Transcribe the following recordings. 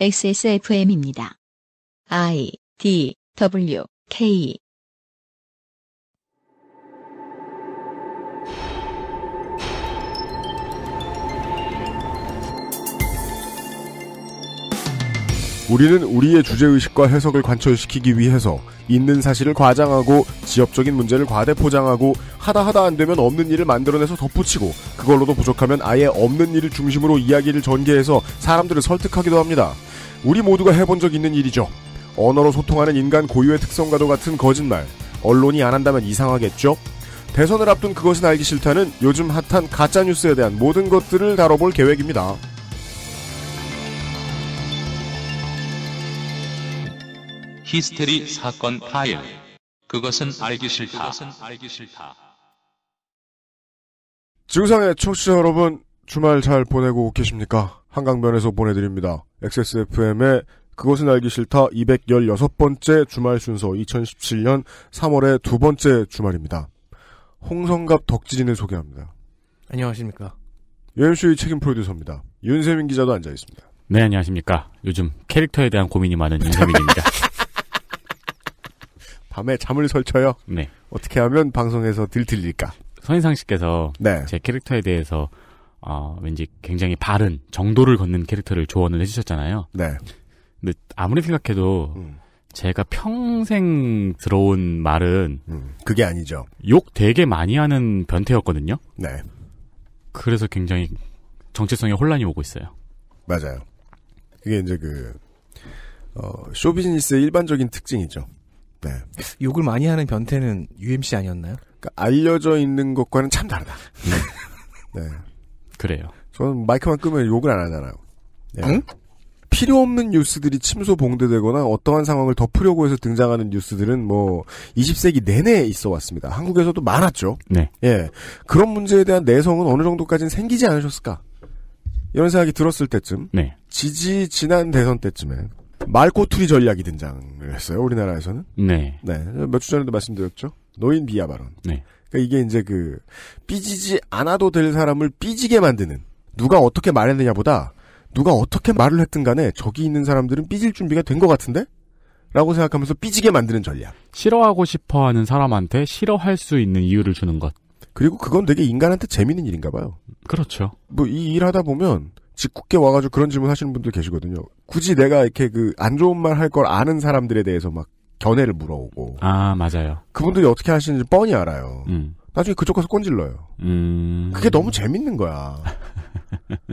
XSFM입니다. I D W K 우리는 우리의 주제의식과 해석을 관철시키기 위해서 있는 사실을 과장하고 지역적인 문제를 과대포장하고 하다 하다 안 되면 없는 일을 만들어내서 덧붙이고 그걸로도 부족하면 아예 없는 일을 중심으로 이야기를 전개해서 사람들을 설득하기도 합니다. 우리 모두가 해본 적 있는 일이죠. 언어로 소통하는 인간 고유의 특성과도 같은 거짓말. 언론이 안 한다면 이상하겠죠? 대선을 앞둔 그것은 알기 싫다는 요즘 핫한 가짜뉴스에 대한 모든 것들을 다뤄볼 계획입니다. 히스테리 사건 파일. 그것은 알기 싫다. 지구상의 청취자 여러분, 주말 잘 보내고 계십니까? 한강변에서 보내드립니다. XSFM의 그것은 알기 싫다 216번째 주말 순서 2017년 3월의 두 번째 주말입니다. 홍성갑 덕지진을 소개합니다. 안녕하십니까. UMC의 책임 프로듀서입니다. 윤세민 기자도 앉아있습니다. 네, 안녕하십니까. 요즘 캐릭터에 대한 고민이 많은 윤세민입니다. 밤에 잠을 설쳐요? 네. 어떻게 하면 방송에서 들들릴까? 서인상 씨께서 네. 제 캐릭터에 대해서 어, 왠지 굉장히 바른 정도를 걷는 캐릭터를 조언을 해주셨잖아요. 네. 근데 아무리 생각해도 음. 제가 평생 들어온 말은 음, 그게 아니죠. 욕 되게 많이 하는 변태였거든요. 네. 그래서 굉장히 정체성에 혼란이 오고 있어요. 맞아요. 그게 이제 그 어, 쇼비즈니스의 일반적인 특징이죠. 네. 욕을 많이 하는 변태는 UMC 아니었나요? 그러니까 알려져 있는 것과는 참 다르다. 음. 네. 그래요. 저는 마이크만 끄면 욕을 안 하잖아요. 예. 응? 필요 없는 뉴스들이 침소 봉대되거나 어떠한 상황을 덮으려고 해서 등장하는 뉴스들은 뭐 20세기 내내 있어 왔습니다. 한국에서도 많았죠. 네. 예. 그런 문제에 대한 내성은 어느 정도까지는 생기지 않으셨을까? 이런 생각이 들었을 때쯤 네. 지지 지난 대선 때쯤에 말꼬투리 전략이 등장을 했어요. 우리나라에서는. 네. 네. 몇 주 전에도 말씀드렸죠. 노인 비하 발언. 네. 그러니까 이게 이제 그 삐지지 않아도 될 사람을 삐지게 만드는 누가 어떻게 말했느냐보다 누가 어떻게 말을 했든 간에 저기 있는 사람들은 삐질 준비가 된 것 같은데? 라고 생각하면서 삐지게 만드는 전략. 싫어하고 싶어 하는 사람한테 싫어할 수 있는 이유를 주는 것. 그리고 그건 되게 인간한테 재밌는 일인가 봐요. 그렇죠. 뭐 이 일 하다 보면 직국계 와가지고 그런 질문 하시는 분들 계시거든요. 굳이 내가 이렇게 그 안 좋은 말 할 걸 아는 사람들에 대해서 막 견해를 물어오고. 아, 맞아요. 그분들이 어. 떻게 하시는지 뻔히 알아요. 음. 나중에 그쪽 가서 꼰질러요. 음. 그게 너무 재밌는 거야.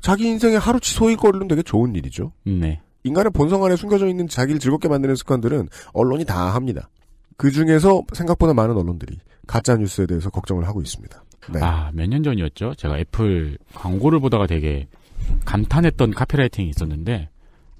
자기 인생의 하루치 소일거리는 되게 좋은 일이죠. 음, 네. 인간의 본성 안에 숨겨져 있는 자기를 즐겁게 만드는 습관들은 언론이 다 합니다. 그 중에서 생각보다 많은 언론들이 가짜 뉴스에 대해서 걱정을 하고 있습니다. 네. 아, 몇 년 전이었죠? 제가 애플 광고를 보다가 되게 감탄했던 카피라이팅이 있었는데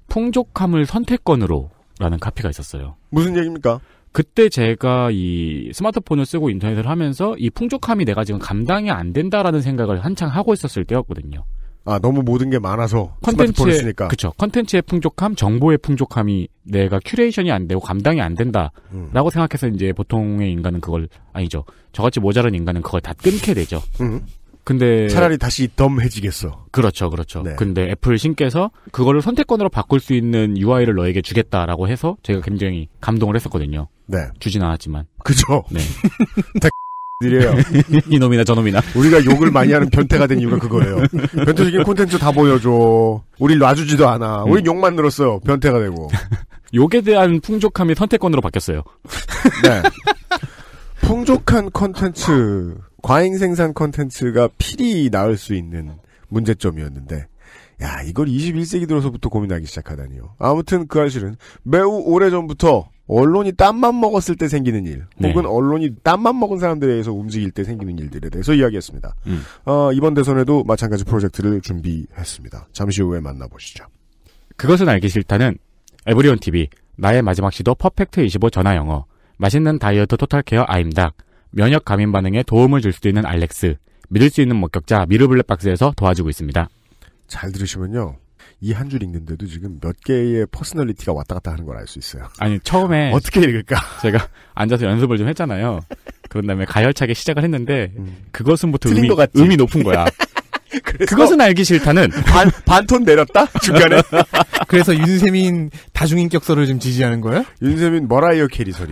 풍족함을 선택권으로 라는 카피가 있었어요. 무슨 얘기입니까? 그때 제가 이 스마트폰을 쓰고 인터넷을 하면서 이 풍족함이 내가 지금 감당이 안 된다라는 생각을 한창 하고 있었을 때였거든요. 아 너무 모든 게 많아서 컨텐츠를 쓰니까. 그쵸. 컨텐츠의 풍족함, 정보의 풍족함이 내가 큐레이션이 안 되고 감당이 안 된다라고 음. 생각해서 이제 보통의 인간은 그걸 아니죠. 저같이 모자란 인간은 그걸 다 끊게 되죠. 음. 근데 차라리 다시 덤해지겠어. 그렇죠, 그렇죠. 네. 근데 애플 신께서 그거를 선택권으로 바꿀 수 있는 UI를 너에게 주겠다라고 해서 제가 굉장히 감동을 했었거든요. 네. 주진 않았지만. 그죠. 네. 일이놈이나 저놈이나. 우리가 욕을 많이 하는 변태가 된 이유가 그거예요. 변태적인 콘텐츠 다 보여줘. 우린 놔주지도 않아. 우린 음. 욕만 늘었어요. 변태가 되고. 욕에 대한 풍족함이 선택권으로 바뀌었어요. 네. 풍족한 콘텐츠 과잉 생산 컨텐츠가 필히 나을 수 있는 문제점이었는데 야 이걸 21세기 들어서부터 고민하기 시작하다니요. 아무튼 그 사실은 매우 오래 전부터 언론이 땀만 먹었을 때 생기는 일, 네. 혹은 언론이 땀만 먹은 사람들에 의해서 움직일 때 생기는 일들에 대해서 이야기했습니다. 음. 어, 이번 대선에도 마찬가지 프로젝트를 준비했습니다. 잠시 후에 만나보시죠. 그것은 알기 싫다는 에브리온 TV, 나의 마지막 시도 퍼펙트 25 전화 영어, 맛있는 다이어트 토탈 케어 아임닭, 면역 감인 반응에 도움을 줄수도 있는 알렉스, 믿을 수 있는 목격자 미르블랙박스에서 도와주고 있습니다. 잘 들으시면요. 이 한 줄 읽는데도 지금 몇 개의 퍼스널리티가 왔다 갔다 하는 걸 알 수 있어요. 아니, 처음에. 어떻게 읽을까? 제가 앉아서 연습을 좀 했잖아요. 그런 다음에 가열차게 시작을 했는데, 음. 그것은부터 의미, 의미 높은 거야. 그것은 알기 싫다는 반, 반 톤 내렸다 중간에 그래서 윤세민 다중인격서를 좀 지지하는 거예요? 윤세민 머라이어 캐리 소리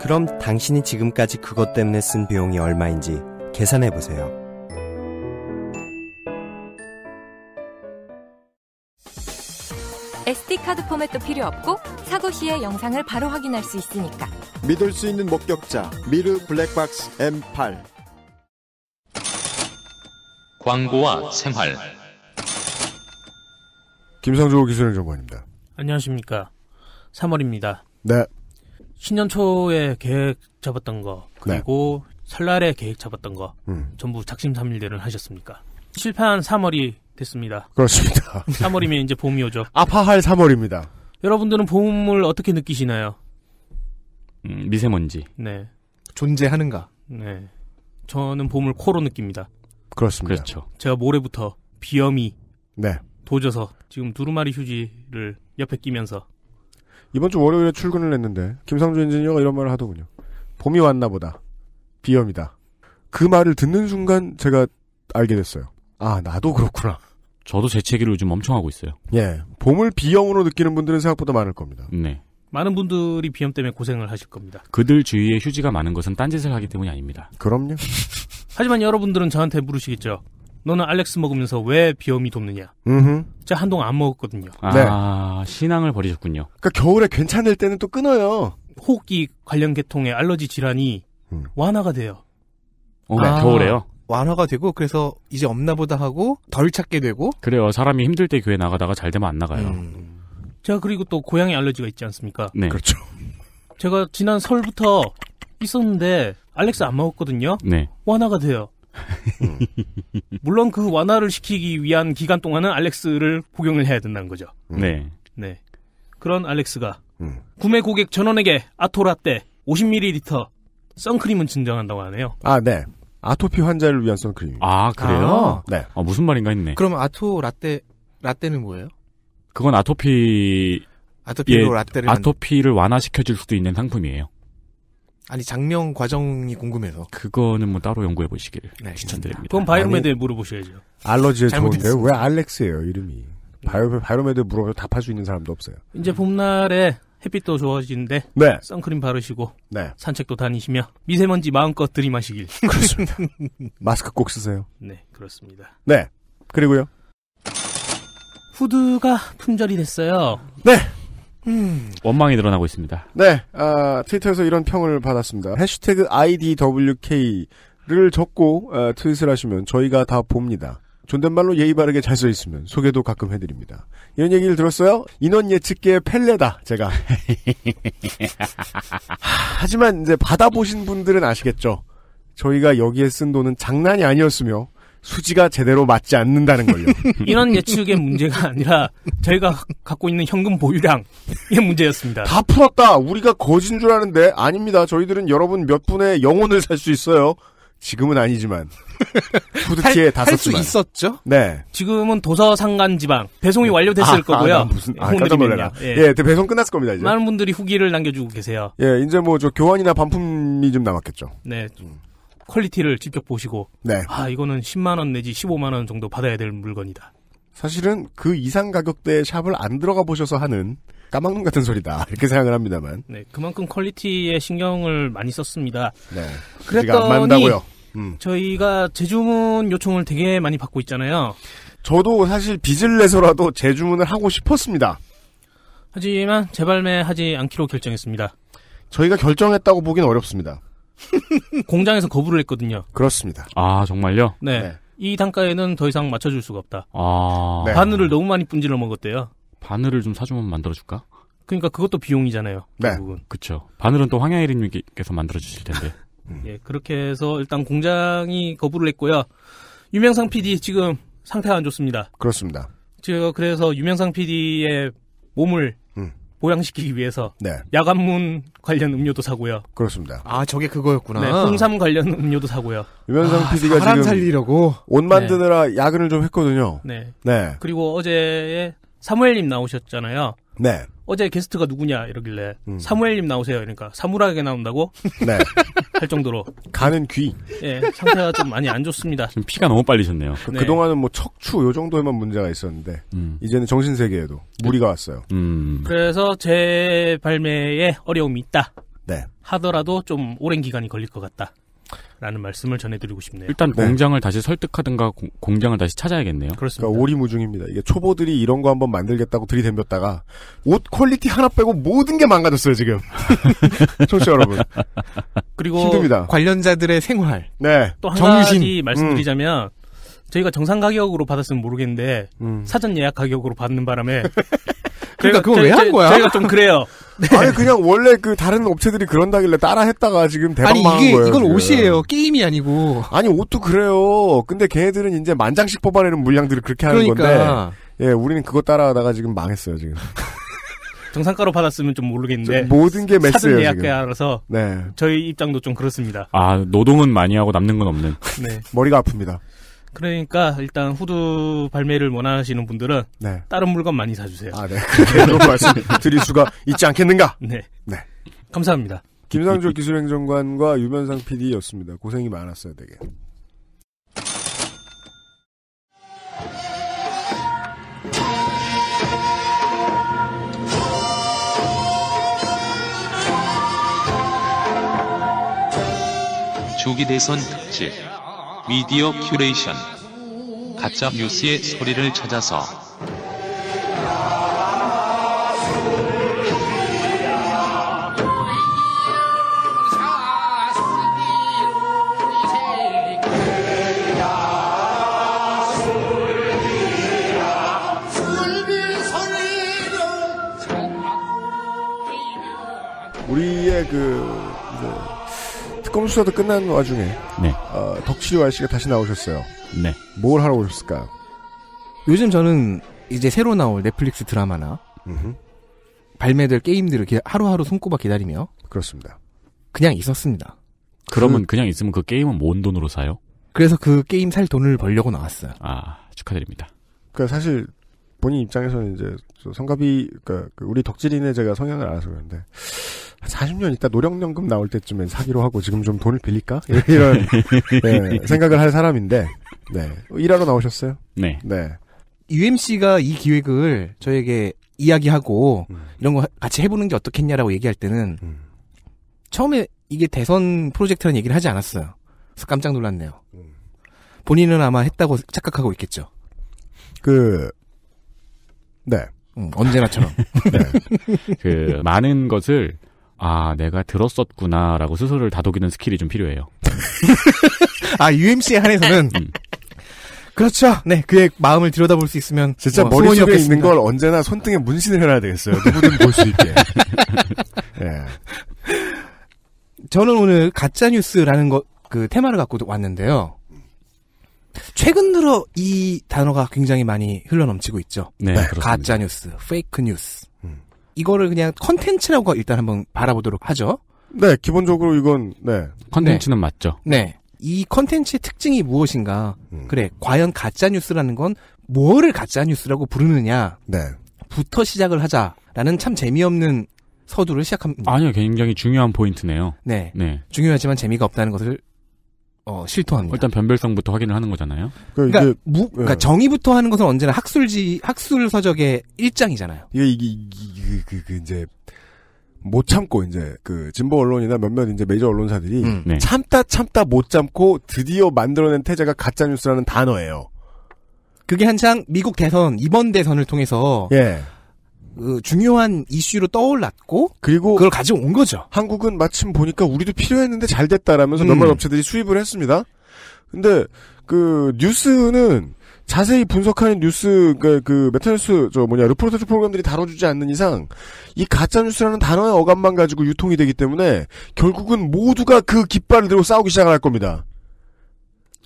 그럼 당신이 지금까지 그것 때문에 쓴 비용이 얼마인지 계산해 보세요. 카드 포맷도 필요 없고 사고 시에 영상을 바로 확인할 수 있으니까. 믿을 수 있는 목격자, 미르 블랙박스 M8. 광고와 생활. 김상조 기술행정관입니다. 안녕하십니까. 3월입니다. 네. 신년 초에 계획 잡았던 거 그리고 네. 설날에 계획 잡았던 거 음. 전부 작심삼일대를 하셨습니까? 실패한 3월이 됐습니다. 그렇습니다. 3월이면 이제 봄이 오죠. 아파할 3월입니다. 여러분들은 봄을 어떻게 느끼시나요? 음, 미세먼지. 네. 존재하는가? 네. 저는 봄을 코로 느낍니다. 그렇습니다. 그렇죠. 제가 모레부터 비염이 네. 도져서 지금 두루마리 휴지를 옆에 끼면서 이번 주 월요일에 출근을 했는데 김상준 엔지니어가 이런 말을 하더군요. 봄이 왔나 보다. 비염이다. 그 말을 듣는 순간 제가 알게 됐어요. 아 나도 그렇구나. 저도 재채기를 요즘 엄청 하고 있어요. 예, 봄을 비염으로 느끼는 분들은 생각보다 많을 겁니다. 네. 많은 분들이 비염 때문에 고생을 하실 겁니다. 그들 주위에 휴지가 많은 것은 딴짓을 하기 때문이 아닙니다. 그럼요. 하지만 여러분들은 저한테 물으시겠죠. 너는 알렉스 먹으면서 왜 비염이 돕느냐. 음흠. 제 한동안 안 먹었거든요. 아, 네. 신앙을 버리셨군요. 그러니까 겨울에 괜찮을 때는 또 끊어요. 호흡기 관련 계통의 알러지 질환이 음. 완화가 돼요. 어, 네, 아, 겨울에요? 완화가 되고 그래서 이제 없나 보다 하고 덜 찾게 되고 그래요. 사람이 힘들 때 교회 나가다가 잘 되면 안 나가요. 음. 제가 그리고 또 고양이 알러지가 있지 않습니까? 네. 그렇죠. 제가 지난 설부터 있었는데 알렉스 안 먹었거든요. 네. 완화가 돼요. 음. 물론 그 완화를 시키기 위한 기간 동안은 알렉스를 복용을 해야 된다는 거죠. 음. 네. 네. 그런 알렉스가 음. 구매 고객 전원에게 아토라떼 50ml 선크림은 증정한다고 하네요. 아, 네. 아토피 환자를 위한 선크림. 아, 그래요? 아, 네. 아, 무슨 말인가 했네. 그럼 아토 라떼 라떼는 뭐예요? 그건 아토피 아토피로 예, 라떼를 아토피를 완화시켜 줄 수도 있는 상품이에요. 아니 장명 과정이 궁금해서. 그거는 뭐 따로 연구해 보시길 네, 추천드립니다. 그건 바이오메드에 물어보셔야죠. 알러지에 좋은데 왜 알렉스예요 이름이? 네. 바이오 바이오메드 물어서 답할 수 있는 사람도 없어요. 이제 음. 봄날에 햇빛도 좋아지는데 네. 선크림 바르시고 네. 산책도 다니시며 미세먼지 마음껏 들이마시길. 그렇습니다. 마스크 꼭 쓰세요. 네, 그렇습니다. 네. 그리고요. 후드가 품절이 됐어요. 네. 음. 원망이 늘어나고 있습니다. 네, 아, 트위터에서 이런 평을 받았습니다. 해시태그 IDWK를 적고 아, 트윗을 하시면 저희가 다 봅니다. 존댓말로 예의 바르게 잘 써 있으면 소개도 가끔 해드립니다. 이런 얘기를 들었어요? 인원 예측계의 펠레다, 제가. 하지만 이제 받아보신 분들은 아시겠죠? 저희가 여기에 쓴 돈은 장난이 아니었으며, 수지가 제대로 맞지 않는다는 걸요. 이런 예측의 문제가 아니라 저희가 갖고 있는 현금 보유량의 문제였습니다. 다 풀었다. 우리가 거진 줄 아는데 아닙니다. 저희들은 여러분 몇 분의 영혼을 살 수 있어요. 지금은 아니지만 후드티에 다섯 수 있었죠. 네. 지금은 도서 상간 지방 배송이 완료됐을 아, 아 거고요. 아, 무슨 아, 깜짝 놀라. 예. 예, 배송 끝났을 겁니다 이제. 많은 분들이 후기를 남겨주고 계세요. 예, 이제 뭐 저 교환이나 반품이 좀 남았겠죠. 네, 좀. 음. 퀄리티를 직접 보시고 네. 아 이거는 10만 원 내지 15만 원 정도 받아야 될 물건이다. 사실은 그 이상 가격대의 샵을 안 들어가 보셔서 하는 까막눈 같은 소리다 이렇게 생각을 합니다만. 네, 그만큼 퀄리티에 신경을 많이 썼습니다. 네, 그랬더니 음. 저희가 재주문 요청을 되게 많이 받고 있잖아요. 저도 사실 빚을 내서라도 재주문을 하고 싶었습니다. 하지만 재발매하지 않기로 결정했습니다. 저희가 결정했다고 보긴 어렵습니다. 공장에서 거부를 했거든요. 그렇습니다. 아 정말요? 네. 네. 이 단가에는 더 이상 맞춰줄 수가 없다. 아 네. 바늘을 너무 많이 분질러 먹었대요. 바늘을 좀 사주면 만들어줄까? 그러니까 그것도 비용이잖아요. 네. 그렇죠. 바늘은 또 황야일님께서 만들어주실 텐데. 예, 그렇게 해서 일단 공장이 거부를 했고요. 유명상 PD 지금 상태가 안 좋습니다. 그렇습니다. 제가 그래서 유명상 PD의 몸을 보양시키기 위해서 네. 야간문 관련 음료도 사고요. 그렇습니다. 아 저게 그거였구나. 네, 홍삼 관련 음료도 사고요. 유면상 아, PD가 지금 살리려고 옷 네. 만드느라 네. 야근을 좀 했거든요. 네. 네. 그리고 어제에 사무엘님 나오셨잖아요. 네. 어제 게스트가 누구냐 이러길래 음. 사무엘님 나오세요. 그러니까 사물하게 나온다고 네. 할 정도로 가는 귀. 예, 네, 상태가 좀 많이 안 좋습니다. 지금 피가 너무 빨리셨네요. 그, 네. 동안은 뭐 척추 요 정도에만 문제가 있었는데 음. 이제는 정신 세계에도 무리가 왔어요. 음. 그래서 재발매에 어려움이 있다. 네. 하더라도 좀 오랜 기간이 걸릴 것 같다. 라는 말씀을 전해드리고 싶네요. 일단 네. 공장을 다시 설득하든가 고, 공장을 다시 찾아야겠네요. 그렇습니다. 그러니까 오리무중입니다. 이게 초보들이 이런 거 한번 만들겠다고 들이댐볐다가 옷 퀄리티 하나 빼고 모든 게 망가졌어요 지금. 청취 여러분. 그리고 힘듭니다. 관련자들의 생활. 네. 또한 가지 말씀드리자면 음. 저희가 정상 가격으로 받았으면 모르겠는데 음. 사전 예약 가격으로 받는 바람에 그러니까 그걸 왜한 거야? 저희가 좀 그래요. 네. 아니 그냥 원래 그 다른 업체들이 그런다길래 따라 했다가 지금 대박 아니, 이게, 거예요. 이건 지금. 옷이에요. 게임이 아니고. 아니 옷도 그래요. 근데 걔들은 네 이제 만장씩 뽑아내는 물량들을 그렇게 하는 그러니까. 건데. 예, 우리는 그거 따라하다가 지금 망했어요 지금. 정상가로 받았으면 좀 모르겠는데 모든 게 매스예요. 예약가라서 네. 저희 입장도 좀 그렇습니다. 아 노동은 많이 하고 남는 건 없는. 네. 머리가 아픕니다. 그러니까 일단 후드 발매를 원하시는 분들은 네. 다른 물건 많이 사주세요. 아, 네. 그런 말씀 드릴 수가 있지 않겠는가? 네. 네. 감사합니다. 김상조 기술행정관과 유면상 PD였습니다. 고생이 많았어요, 되게. 조기 대선 특집 미디어 큐레이션 가짜 뉴스의 소리를 찾아서 우리의 그 껌수사도 끝난 와중에 네. 어, 덕치류 아저씨가 다시 나오셨어요. 네. 뭘 하러 오셨을까요? 요즘 저는 이제 새로 나올 넷플릭스 드라마나 음흠. 발매될 게임들을 하루하루 손꼽아 기다리며 그렇습니다. 그냥 있었습니다. 그러면 그, 그냥 있으면 그 게임은 뭔 돈으로 사요? 그래서 그 게임 살 돈을 벌려고 나왔어요. 아 축하드립니다. 그러니까 사실 본인 입장에서는 이제 성가비 그러니까 그 우리 덕질인의 제가 성향을 알아서 그런데 40년 있다 노령연금 나올 때쯤엔 사기로 하고 지금 좀 돈을 빌릴까? 네. 이런 네, 생각을 할 사람인데 네, 일하러 나오셨어요. 네. 네. UMC가 이 기획을 저에게 이야기하고 음. 이런 거 같이 해보는 게 어떻겠냐라고 얘기할 때는 음. 처음에 이게 대선 프로젝트라는 얘기를 하지 않았어요. 그래서 깜짝 놀랐네요. 음. 본인은 아마 했다고 착각하고 있겠죠. 그, 네. 음, 언제나처럼. 네. 그, 많은 것을 아, 내가 들었었구나라고 스스로를 다독이는 스킬이 좀 필요해요. 아, UMC에 한해서는 음. 그렇죠. 네, 그의 마음을 들여다볼 수 있으면 진짜 뭐, 머리속에 있는 걸 언제나 손등에 문신을 해놔야 되겠어요. 누구든 볼 수 있게. 네. 저는 오늘 가짜 뉴스라는 것그 테마를 갖고 왔는데요. 최근 들어 이 단어가 굉장히 많이 흘러넘치고 있죠. 네, 네 가짜 뉴스, 페이크 뉴스. 음. 이거를 그냥 컨텐츠라고 일단 한번 바라보도록 하죠. 네, 기본적으로 이건 네 컨텐츠는 네. 맞죠. 네, 이 컨텐츠의 특징이 무엇인가? 음. 그래, 과연 가짜 뉴스라는 건 뭐를 가짜 뉴스라고 부르느냐? 네. 부터 시작을 하자라는 참 재미없는 서두를 시작합니다. 아니요, 굉장히 중요한 포인트네요. 네, 네. 중요하지만 재미가 없다는 것을 어, 실토합니다. 일단 변별성부터 확인을 하는 거잖아요. 그 그러니까, 그러 무, 그러니까 예. 그러니까 정의부터 하는 것은 언제나 학술지 학술 서적의 일장이잖아요. 이게 이게, 이게 그, 그, 이제 못 참고 이제 그 진보 언론이나 몇몇 이제 메이저 언론사들이 음, 네. 참다 참다 못 참고 드디어 만들어낸 태제가 가짜 뉴스라는 단어예요. 그게 한창 미국 대선 이번 대선을 통해서 예. 그 중요한 이슈로 떠올랐고 그리고 그걸 가지고 온 거죠. 한국은 마침 보니까 우리도 필요했는데 잘 됐다라면서 음. 몇몇 업체들이 수입을 했습니다. 근데 그 뉴스는 자세히 분석하는 뉴스 그, 그 메타뉴스 저 뭐냐 르프로테즈 프로그램들이 다뤄주지 않는 이상 이 가짜 뉴스라는 단어의 어감만 가지고 유통이 되기 때문에 결국은 모두가 그 깃발을 들고 싸우기 시작할 겁니다.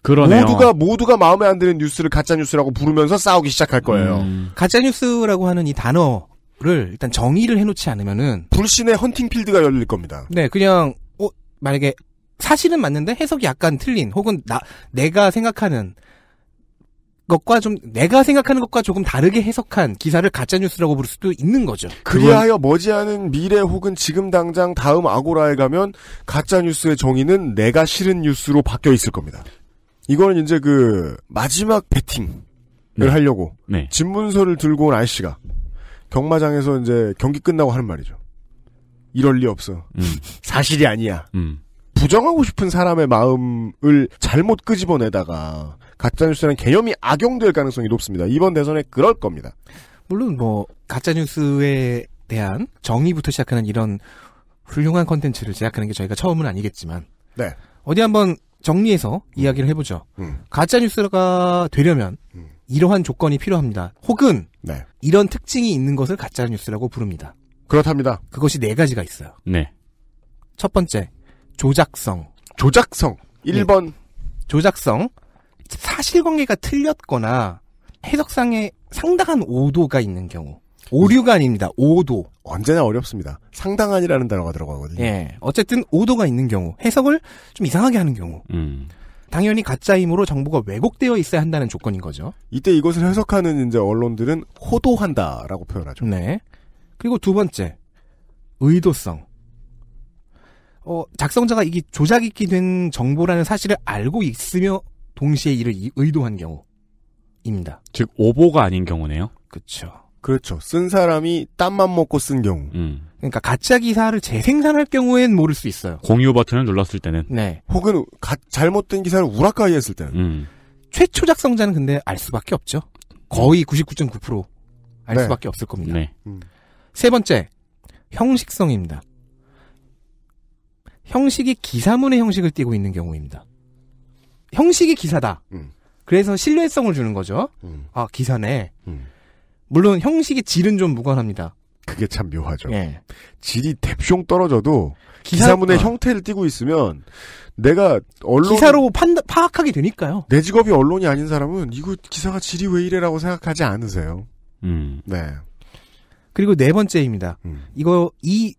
그러네요. 모두가 모두가 마음에 안 드는 뉴스를 가짜 뉴스라고 부르면서 싸우기 시작할 거예요. 음. 가짜 뉴스라고 하는 이 단어 를 일단 정의를 해놓지 않으면은 불신의 헌팅 필드가 열릴 겁니다. 네, 그냥 어 만약에 사실은 맞는데 해석이 약간 틀린 혹은 나 내가 생각하는 것과 좀 내가 생각하는 것과 조금 다르게 해석한 기사를 가짜 뉴스라고 부를 수도 있는 거죠. 그리하여 머지않은 미래 혹은 지금 당장 다음 아고라에 가면 가짜 뉴스의 정의는 내가 싫은 뉴스로 바뀌어 있을 겁니다. 이거는 이제 그 마지막 배팅을 네. 하려고 네. 진문서를 들고 온 아저씨가 경마장에서 이제 경기 끝나고 하는 말이죠. 이럴 리 없어. 음. 사실이 아니야. 음. 부정하고 싶은 사람의 마음을 잘못 끄집어내다가 가짜뉴스라는 개념이 악용될 가능성이 높습니다. 이번 대선에 그럴 겁니다. 물론 뭐 가짜뉴스에 대한 정의부터 시작하는 이런 훌륭한 컨텐츠를 제작하는 게 저희가 처음은 아니겠지만 네. 어디 한번 정리해서 이야기를 해보죠. 음. 음. 가짜뉴스가 되려면 음. 이러한 조건이 필요합니다. 혹은 네. 이런 특징이 있는 것을 가짜 뉴스라고 부릅니다. 그렇답니다. 그것이 네 가지가 있어요. 네. 첫 번째, 조작성. 조작성. 1번. 예. 네. 조작성. 사실관계가 틀렸거나 해석상에 상당한 오도가 있는 경우. 오류가 아닙니다. 오도. 언제나 어렵습니다. 상당한이라는 단어가 들어가거든요. 예. 어쨌든 오도가 있는 경우, 해석을 좀 이상하게 하는 경우. 음. 당연히 가짜이으로 정보가 왜곡되어 있어야 한다는 조건인 거죠. 이때 이것을 해석하는 이제 언론들은 호도한다라고 표현하죠. 네. 그리고 두 번째 의도성. 어, 작성자가 이게 조작이 기된 정보라는 사실을 알고 있으며 동시에 이를 의도한 경우입니다. 즉 오보가 아닌 경우네요. 그렇죠. 그렇죠. 쓴 사람이 땀만 먹고 쓴 경우. 음. 그러니까 가짜 기사를 재생산할 경우엔 모를 수 있어요. 공유 버튼을 눌렀을 때는. 네. 혹은 가, 잘못된 기사를 우락가이 했을 때는. 음. 최초 작성자는 근데 알 수밖에 없죠. 거의 99.9%알 네. 수밖에 없을 겁니다. 네. 음. 세 번째, 형식성입니다. 형식이 기사문의 형식을 띠고 있는 경우입니다. 형식이 기사다. 음. 그래서 신뢰성을 주는 거죠. 음. 아, 기사네. 음. 물론 형식의 질은 좀 무관합니다. 그게 참 묘하죠. 예. 질이 대충 떨어져도 기사, 문의 어. 형태를 띄고 있으면 내가 언론 기사로 판, 파악하게 되니까요. 내 직업이 언론이 아닌 사람은 이거 기사가 질이 왜 이래라고 생각하지 않으세요. 음. 네. 그리고 네 번째입니다. 음. 이거 이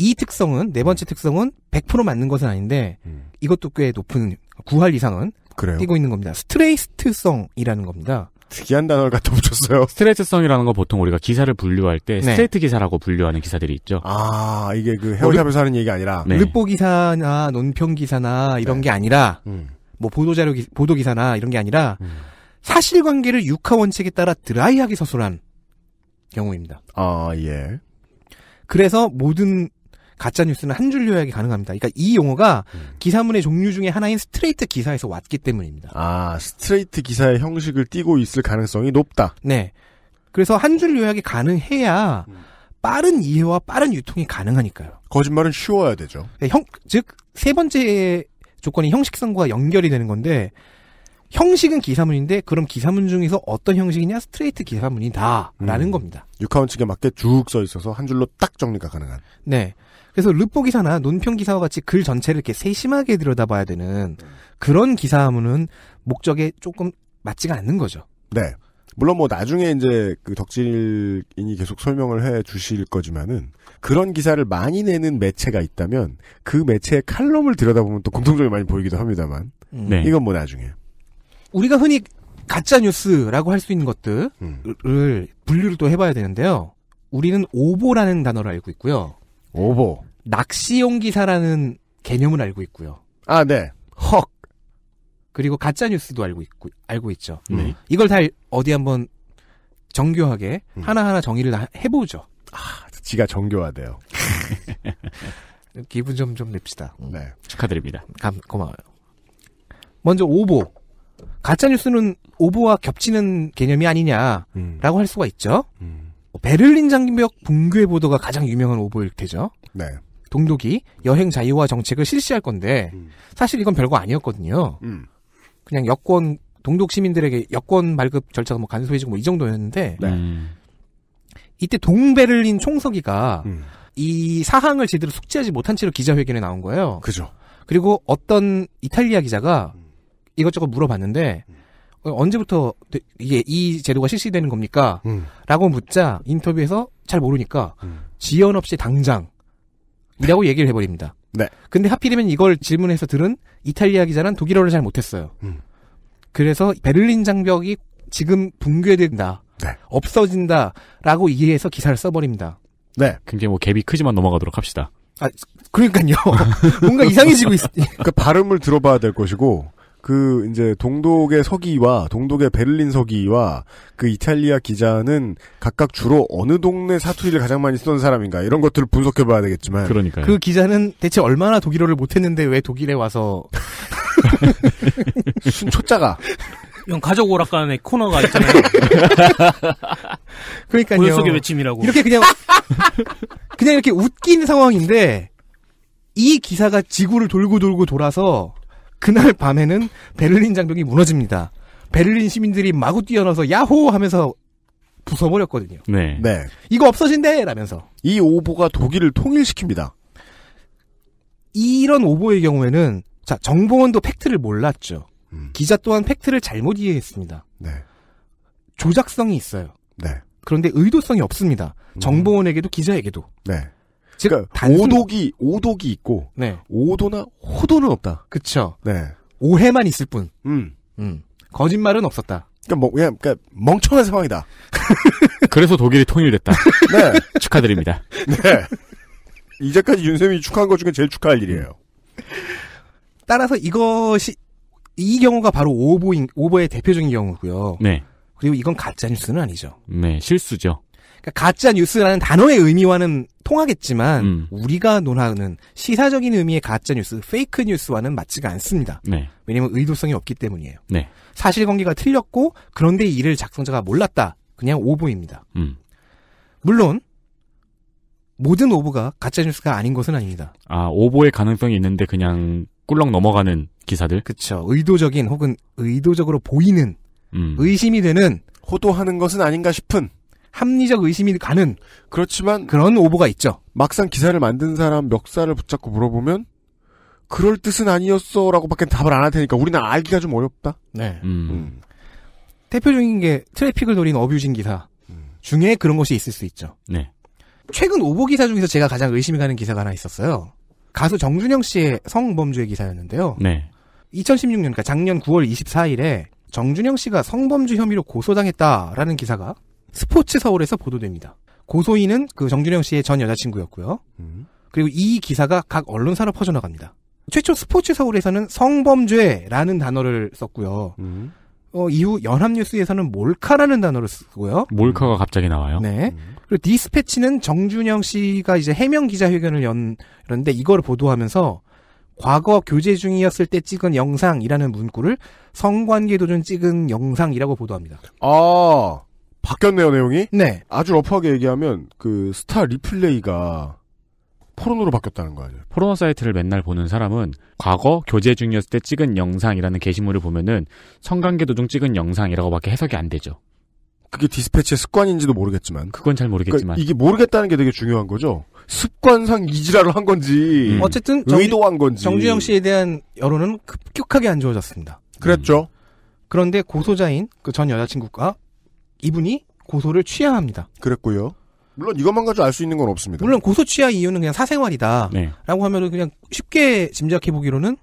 이 특성은 네 번째 음. 특성은 100% 맞는 것은 아닌데 음. 이것도 꽤 높은 구할 이상은 그래요? 띄고 있는 겁니다. 스트레이스트성이라는 겁니다. 특이한 단어를 갖다 붙였어요. 스트레스성이라는 건 보통 우리가 기사를 분류할 때 네. 스트레이트 기사라고 분류하는 기사들이 있죠. 아 이게 그 헤어샵에서 하는 얘기가 아니라 네. 르보 기사나 논평 기사나 이런 네. 게 아니라 음. 뭐 보도자료 기, 보도 기사나 이런 게 아니라 음. 사실관계를 육하 원칙에 따라 드라이하게 서술한 경우입니다. 아 예. 그래서 모든 가짜 뉴스는 한 줄 요약이 가능합니다. 그러니까 이 용어가 음. 기사문의 종류 중에 하나인 스트레이트 기사에서 왔기 때문입니다. 아, 스트레이트 기사의 형식을 띠고 있을 가능성이 높다. 네. 그래서 한 줄 요약이 가능해야 음. 빠른 이해와 빠른 유통이 가능하니까요. 거짓말은 쉬워야 되죠. 네, 형, 즉, 세 번째 조건이 형식성과 연결이 되는 건데, 형식은 기사문인데, 그럼 기사문 중에서 어떤 형식이냐? 스트레이트 기사문이다. 라는 음. 겁니다. 유카운 측에 맞게 쭉 써 있어서 한 줄로 딱 정리가 가능한. 네. 그래서 르포 기사나 논평 기사와 같이 글 전체를 이렇게 세심하게 들여다봐야 되는 네. 그런 기사하은 목적에 조금 맞지가 않는 거죠. 네. 물론 뭐 나중에 이제 그 덕질인이 계속 설명을 해 주실 거지만은 그런 기사를 많이 내는 매체가 있다면 그 매체의 칼럼을 들여다보면 또 공통점이 많이 보이기도 합니다만 음. 네. 이건 뭐 나중에 우리가 흔히 가짜 뉴스라고 할 수 있는 것들을 분류를 또 해봐야 되는데요. 우리는 오보라는 단어를 알고 있고요. 오보. 낚시용 기사라는 개념은 알고 있고요. 아, 네. 헉. 그리고 가짜 뉴스도 알고 있고 알고 있죠. 네. 이걸 다 어디 한번 정교하게 음. 하나하나 정의를 해보죠. 아, 지가 정교하대요. 기분 좀 좀 냅시다. 네. 축하드립니다. 감, 고마워요. 먼저 오보. 가짜 뉴스는 오보와 겹치는 개념이 아니냐라고 음. 할 수가 있죠. 음. 베를린 장벽 붕괴 보도가 가장 유명한 오보일 테죠. 네. 동독이 여행 자유화 정책을 실시할 건데 음. 사실 이건 별거 아니었거든요. 음. 그냥 여권 동독 시민들에게 여권 발급 절차가 뭐 간소해지고 뭐 이 정도였는데 네. 음. 이때 동베를린 총서기가 음. 이 사항을 제대로 숙지하지 못한 채로 기자회견에 나온 거예요. 그죠. 그리고 어떤 이탈리아 기자가 음. 이것저것 물어봤는데 어, 언제부터 이게 이 제도가 실시되는 겁니까? 음. 라고 묻자 인터뷰에서 잘 모르니까 음. 지연 없이 당장 네. 이 라고 얘기를 해버립니다. 네. 근데 하필이면 이걸 질문해서 들은 이탈리아 기자는 독일어를 잘 못했어요. 음. 그래서 베를린 장벽이 지금 붕괴된다. 네. 없어진다. 라고 이해해서 기사를 써버립니다. 네. 굉장히 뭐 갭이 크지만 넘어가도록 합시다. 아, 그러니까요. 뭔가 이상해지고 있, 그러니까 발음을 들어봐야 될 것이고, 그 이제 동독의 서기와 동독의 베를린 서기와 그 이탈리아 기자는 각각 주로 어느 동네 사투리를 가장 많이 쓰던 사람인가 이런 것들을 분석해 봐야 되겠지만 그러니까 그 기자는 대체 얼마나 독일어를 못했는데 왜 독일에 와서 순초자가 이런 가족 오락관의 코너가 있잖아요. 그러니까요. 고요 속의 외침이라고. 이렇게 그냥 그냥 이렇게 웃긴 상황인데 이 기사가 지구를 돌고 돌고 돌아서 그날 밤에는 베를린 장벽이 무너집니다. 베를린 시민들이 마구 뛰어나서 야호 하면서 부숴버렸거든요. 네. 네. 이거 없어진대! 라면서. 이 오보가 독일을 통일시킵니다. 이런 오보의 경우에는, 자, 정보원도 팩트를 몰랐죠. 음. 기자 또한 팩트를 잘못 이해했습니다. 네. 조작성이 있어요. 네. 그런데 의도성이 없습니다. 음. 정보원에게도 기자에게도. 네. 즉 그러니까 단순... 오독이 오독이 있고 네. 오도나 호도는 없다. 그렇죠. 네. 오해만 있을 뿐. 음. 음. 거짓말은 없었다. 그러니까 뭐 그냥 그러니까 멍청한 상황이다. 그래서 독일이 통일됐다. 네. 축하드립니다. 네. 이제까지 윤쌤이 축하한 것 중에 제일 축하할 일이에요. 음. 따라서 이것이 이 경우가 바로 오보인 오버의 대표적인 경우고요. 네. 그리고 이건 가짜 뉴스는 아니죠. 네, 실수죠. 그러니까 가짜 뉴스라는 단어의 의미와는 통하겠지만 음. 우리가 논하는 시사적인 의미의 가짜 뉴스, 페이크 뉴스와는 맞지가 않습니다. 네. 왜냐하면 의도성이 없기 때문이에요. 네. 사실관계가 틀렸고 그런데 이를 작성자가 몰랐다. 그냥 오보입니다. 음. 물론 모든 오보가 가짜 뉴스가 아닌 것은 아닙니다. 아 오보의 가능성이 있는데 그냥 꿀렁 넘어가는 기사들. 그렇죠. 의도적인 혹은 의도적으로 보이는 음. 의심이 되는 호도하는 것은 아닌가 싶은 합리적 의심이 가는 그렇지만 그런 오보가 있죠. 막상 기사를 만든 사람 멱살을 붙잡고 물어보면 그럴 뜻은 아니었어라고밖에 답을 안 할 테니까 우리는 알기가 좀 어렵다. 네. 음. 음. 대표적인 게 트래픽을 노린 어뷰징 기사 음. 중에 그런 것이 있을 수 있죠. 네. 최근 오보 기사 중에서 제가 가장 의심이 가는 기사가 하나 있었어요. 가수 정준영 씨의 성범죄 기사였는데요. 네. 2016년, 그러니까 작년 9월 24일에 정준영 씨가 성범죄 혐의로 고소당했다라는 기사가 스포츠 서울에서 보도됩니다. 고소인은 그 정준영 씨의 전 여자친구였고요. 음. 그리고 이 기사가 각 언론사로 퍼져나갑니다. 최초 스포츠 서울에서는 성범죄라는 단어를 썼고요. 음. 어, 이후 연합뉴스에서는 몰카라는 단어를 쓰고요. 몰카가 갑자기 나와요. 네. 음. 그리고 디스패치는 정준영 씨가 이제 해명 기자회견을 연, 그런데 이걸 보도하면서 과거 교제 중이었을 때 찍은 영상이라는 문구를 성관계 도전 찍은 영상이라고 보도합니다. 아, 바뀌었네요 내용이. 네. 아주 러프하게 얘기하면 그 스타 리플레이가 포르노로 바뀌었다는 거예요. 포르노 사이트를 맨날 보는 사람은 과거 교제 중이었을 때 찍은 영상이라는 게시물을 보면은 성관계 도중 찍은 영상이라고밖에 해석이 안 되죠. 그게 디스패치의 습관인지도 모르겠지만 그건 잘 모르겠지만 그러니까 이게 모르겠다는 게 되게 중요한 거죠. 습관상 이지랄을 한 건지 음. 어쨌든 정, 의도한 건지 정주영 씨에 대한 여론은 급격하게 안 좋아졌습니다. 그랬죠. 음. 그런데 고소자인 그 전 여자친구가 이분이 고소를 취하합니다. 그랬고요. 물론 이것만 가지고 알 수 있는 건 없습니다. 물론 고소 취하 이유는 그냥 사생활이다라고 네. 하면은 그냥 쉽게 짐작해 보기로는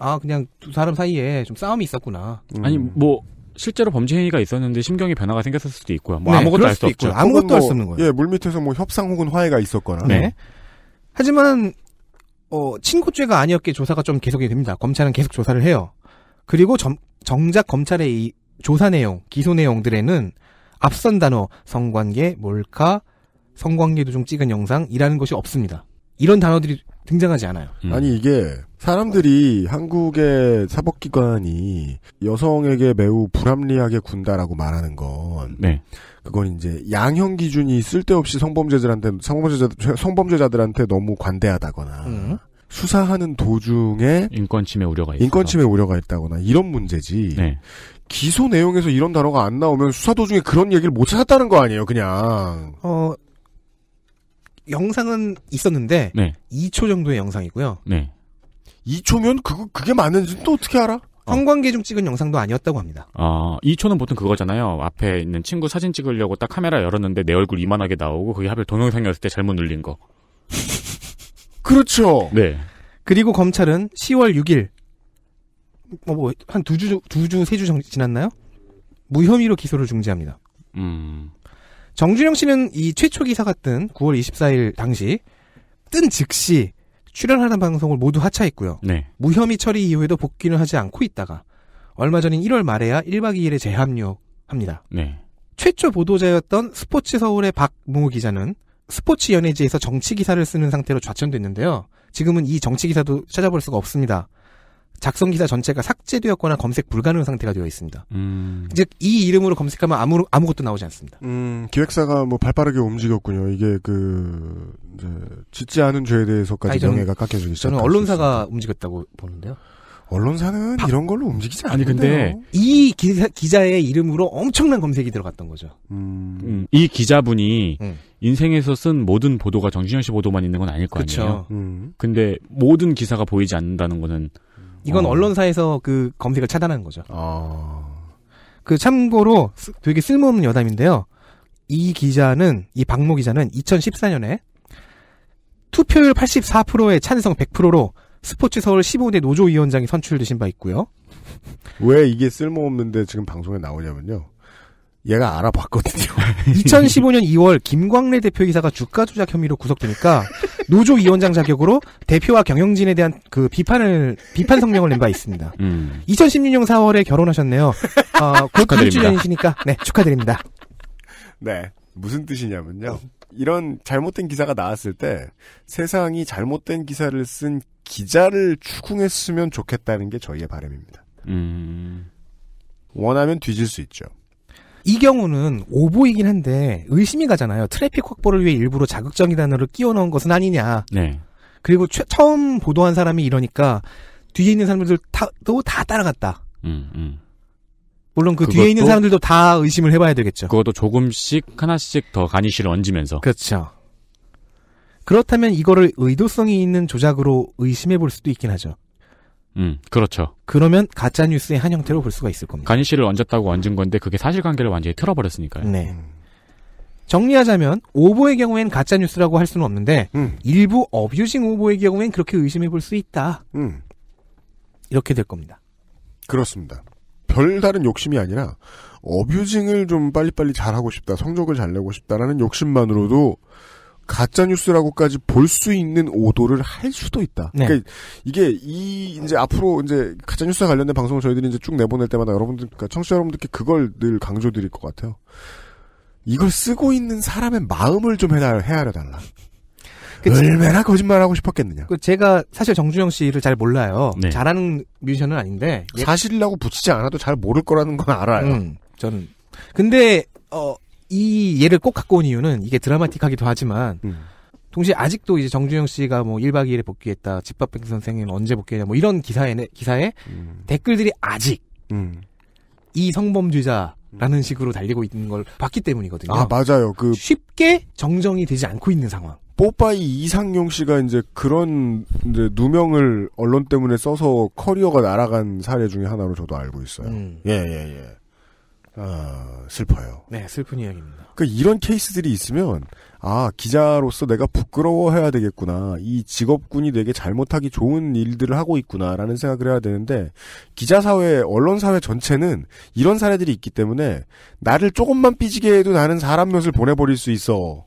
아 그냥 두 사람 사이에 좀 싸움이 있었구나. 음. 아니 뭐 실제로 범죄 행위가 있었는데 심경의 변화가 생겼을 수도 있고요. 뭐 네, 아무것도 알 수 없죠. 아무것도 뭐, 할수 없는 거예요. 예, 물 밑에서 뭐 협상 혹은 화해가 있었거나. 네. 네. 하지만 어, 친고죄가 아니었기에 조사가 좀 계속이 됩니다. 검찰은 계속 조사를 해요. 그리고 점, 정작 검찰의 이 조사 내용, 기소 내용들에는 앞선 단어 성관계, 몰카, 성관계 도좀 찍은 영상이라는 것이 없습니다. 이런 단어들이 등장하지 않아요. 음. 아니 이게 사람들이 한국의 사법기관이 여성에게 매우 불합리하게 군다라고 말하는 건 네. 그건 이제 양형 기준이 쓸데없이 성범죄자한테 들 성범죄자 성범죄자들한테 너무 관대하다거나 음. 수사하는 도중에 인권 침해 우려가 있다. 인권 침해 우려가 있다거나 이런 문제지. 네. 기소 내용에서 이런 단어가 안 나오면 수사 도중에 그런 얘기를 못 찾았다는 거 아니에요, 그냥. 어, 영상은 있었는데, 네. 2초 정도의 영상이고요. 네. 2초면 그 그게 맞는지또 어떻게 알아? 어. 형광계 중 찍은 영상도 아니었다고 합니다. 아, 2초는 보통 그거잖아요. 앞에 있는 친구 사진 찍으려고 딱 카메라 열었는데 내 얼굴 이만하게 나오고 그게 하필 동영상이었을 때 잘못 눌린 거. 그렇죠. 네. 그리고 검찰은 10월 6일 어, 뭐한 두 주 두 주 세 주 지났나요? 무혐의로 기소를 중지합니다. 음. 정준영 씨는 이 최초 기사가 뜬 9월 24일 당시 뜬 즉시 출연하는 방송을 모두 하차했고요. 네. 무혐의 처리 이후에도 복귀는 하지 않고 있다가 얼마 전인 1월 말에야 1박 2일에 재합류합니다. 네. 최초 보도자였던 스포츠 서울의 박무 기자는 스포츠 연예지에서 정치 기사를 쓰는 상태로 좌천됐는데요. 지금은 이 정치 기사도 찾아볼 수가 없습니다. 작성 기사 전체가 삭제되었거나 검색 불가능 상태가 되어 있습니다. 음. 이제 이 이름으로 검색하면 아무, 아무것도 나오지 않습니다. 음, 기획사가 뭐 발 빠르게 움직였군요. 이게 그, 이제, 짓지 않은 죄에 대해서까지 아니, 저는, 명예가 깎여지기 시작 저는 언론사가 움직였다고 보는데요. 언론사는 박... 이런 걸로 움직이지 않는데 아니 근데 이 기사, 기자의 이름으로 엄청난 검색이 들어갔던 거죠. 음... 음, 이 기자분이 음. 인생에서 쓴 모든 보도가 정준영씨 보도만 있는 건 아닐 거 아니에요. 그 근데 모든 기사가 보이지 않는다는 거는 이건 어. 언론사에서 그 검색을 차단하는 거죠. 어. 그 참고로 되게 쓸모없는 여담인데요. 이 기자는 이 박모 기자는 2014년에 투표율 84%의 찬성 100%로 스포츠 서울 15대 노조위원장이 선출되신 바 있고요. 왜 이게 쓸모없는데 지금 방송에 나오냐면요. 얘가 알아봤거든요. 2015년 2월 김광래 대표이사가 주가 조작 혐의로 구속되니까 노조 위원장 자격으로 대표와 경영진에 대한 그 비판을 비판 성명을 낸 바 있습니다. 음. 2016년 4월에 결혼하셨네요. 어, 곧 1주년이시니까 네 축하드립니다. 네 무슨 뜻이냐면요. 이런 잘못된 기사가 나왔을 때 세상이 잘못된 기사를 쓴 기자를 추궁했으면 좋겠다는 게 저희의 바람입니다. 음. 원하면 뒤질 수 있죠. 이 경우는 오보이긴 한데 의심이 가잖아요. 트래픽 확보를 위해 일부러 자극적인 단어를 끼워 넣은 것은 아니냐. 네. 그리고 최, 처음 보도한 사람이 이러니까 뒤에 있는 사람들도 다, 다 따라갔다. 음, 음. 물론 그 뒤에 있는 사람들도 다 의심을 해봐야 되겠죠. 그것도 조금씩 하나씩 더 가니쉬를 얹으면서. 그렇죠. 그렇다면 이거를 의도성이 있는 조작으로 의심해 볼 수도 있긴 하죠. 음, 그렇죠. 그러면 가짜 뉴스의 한 형태로 볼 수가 있을 겁니다. 간이 씨를 얹었다고 얹은 건데 그게 사실관계를 완전히 틀어버렸으니까요. 네. 정리하자면 오보의 경우엔 가짜 뉴스라고 할 수는 없는데 음. 일부 어뷰징 오보의 경우엔 그렇게 의심해 볼 수 있다. 음. 이렇게 될 겁니다. 그렇습니다. 별다른 욕심이 아니라 어뷰징을 좀 빨리빨리 잘하고 싶다, 성적을 잘 내고 싶다라는 욕심만으로도 음. 가짜 뉴스라고까지 볼 수 있는 오도를 할 수도 있다. 네. 그러니까 이게 이 이제 앞으로 이제 가짜 뉴스와 관련된 방송을 저희들이 이제 쭉 내보낼 때마다 여러분들 그러니까 청취자 여러분들께 그걸 늘 강조드릴 것 같아요. 이걸 쓰고 있는 사람의 마음을 좀 해달 해하려 달라. 그 얼마나 거짓말하고 싶었겠느냐. 그 제가 사실 정준영 씨를 잘 몰라요. 네. 잘하는 뮤지션은 아닌데 사실이라고 붙이지 않아도 잘 모를 거라는 건 알아요. 음, 저는 근데 어이 예를 꼭 갖고 온 이유는 이게 드라마틱하기도 하지만 음. 동시에 아직도 이제 정준영 씨가 뭐 1박 2일에 복귀했다. 집밥백 선생님 언제 복귀하냐. 뭐 이런 기사에 기사에 음. 댓글들이 아직 음. 이 성범죄자라는 식으로 달리고 있는 걸 봤기 때문이거든요. 아, 맞아요. 그 쉽게 정정이 되지 않고 있는 상황. 뽀빠이 이상용 씨가 이제 그런 이제 누명을 언론 때문에 써서 커리어가 날아간 사례 중에 하나로 저도 알고 있어요. 음. 예, 예, 예. 아, 슬퍼요. 네, 슬픈 이야기입니다. 그러니까 이런 케이스들이 있으면 아 기자로서 내가 부끄러워해야 되겠구나, 이 직업군이 되게 잘못하기 좋은 일들을 하고 있구나라는 생각을 해야 되는데 기자 사회, 언론 사회 전체는 이런 사례들이 있기 때문에 나를 조금만 삐지게 해도 나는 사람 몇을 보내버릴 수 있어.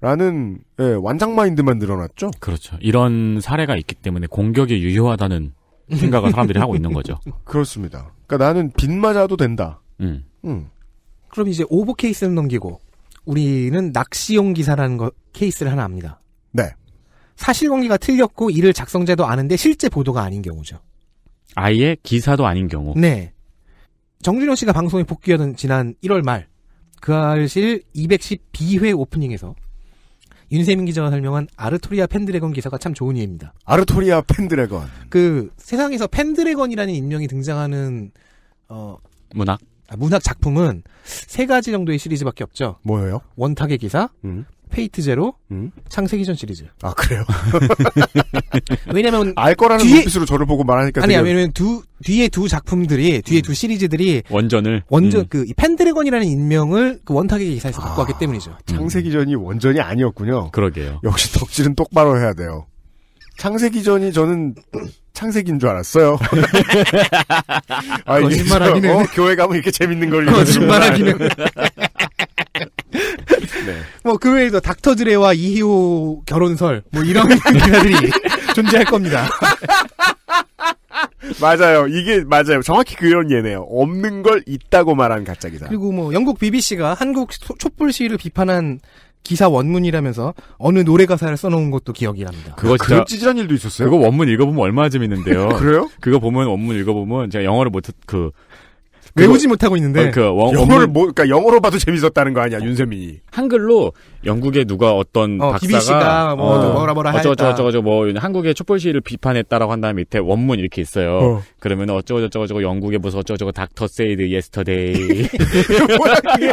라는 예, 완장 마인드만 늘어났죠. 그렇죠. 이런 사례가 있기 때문에 공격에 유효하다는 생각을 사람들이 하고 있는 거죠. 그렇습니다. 그러니까 나는 빚 맞아도 된다. 음. 음. 그럼 이제 오보 케이스는 넘기고 우리는 낚시용 기사라는 거, 케이스를 하나 합니다. 네. 사실관계가 틀렸고 이를 작성자도 아는데 실제 보도가 아닌 경우죠. 아예 기사도 아닌 경우. 네. 정준영 씨가 방송에 복귀하던 지난 1월 말, 그 알실 212회 오프닝에서 윤세민 기자가 설명한 아르토리아 팬드래건 기사가 참 좋은 예입니다. 아르토리아 팬드래건. 그 세상에서 팬드래건이라는 인명이 등장하는 어 문학 아, 문학 작품은 세 가지 정도의 시리즈밖에 없죠. 뭐예요? 원탁의 기사, 음. 페이트 제로, 음. 창세기 전 시리즈. 아 그래요? 왜냐면 알 거라는 뒤에... 눈빛으로 저를 보고 말하니까 아니 되게... 왜냐면 두 뒤에 두 작품들이 뒤에 음. 두 시리즈들이 원전을 원전 음. 그 팬드래곤이라는 인명을 그 원탁의 기사에서 갖고 아. 왔기 때문이죠. 창세기 전이 원전이 아니었군요. 그러게요. 역시 덕질은 똑바로 해야 돼요. 창세기 전이 저는 창세기인 줄 알았어요. 아, 거짓말하기는 어, 교회 가면 이렇게 재밌는 걸 거짓말하기는. 네. 네. 뭐 그 외에도 닥터 드레와 이희호 결혼설 뭐 이런 분들이 존재할 겁니다. 맞아요. 이게 맞아요. 정확히 그런 예네요. 없는 걸 있다고 말한 가짜 기사. 그리고 뭐 영국 BBC가 한국 촛불 시위를 비판한 기사 원문이라면서 어느 노래 가사를 써놓은 것도 기억이 납니다. 그거 아, 진짜 그런 찌질한 일도 있었어요. 그거 원문 읽어보면 얼마나 재밌는데요. 그래요? 그거 보면 원문 읽어보면 제가 영어를 못그 그 외우지 못하고 있는데 어, 그 원, 영어를 못, 그러니까 영어로 봐도 재밌었다는 거 아니야 윤세민이 한글로 영국에 누가 어떤 어, 박사가 뭐 어, 뭐라 뭐라 어쩌고 저쩌고 저쩌고 뭐 한국의 촛불 시위를 비판했다라고 한 다음에 밑에 원문 이렇게 있어요. 어. 그러면 어쩌고 저쩌고 저거 영국의 무슨 어쩌고 저쩌고 닥터 세이드 예스터데이 뭐야 그게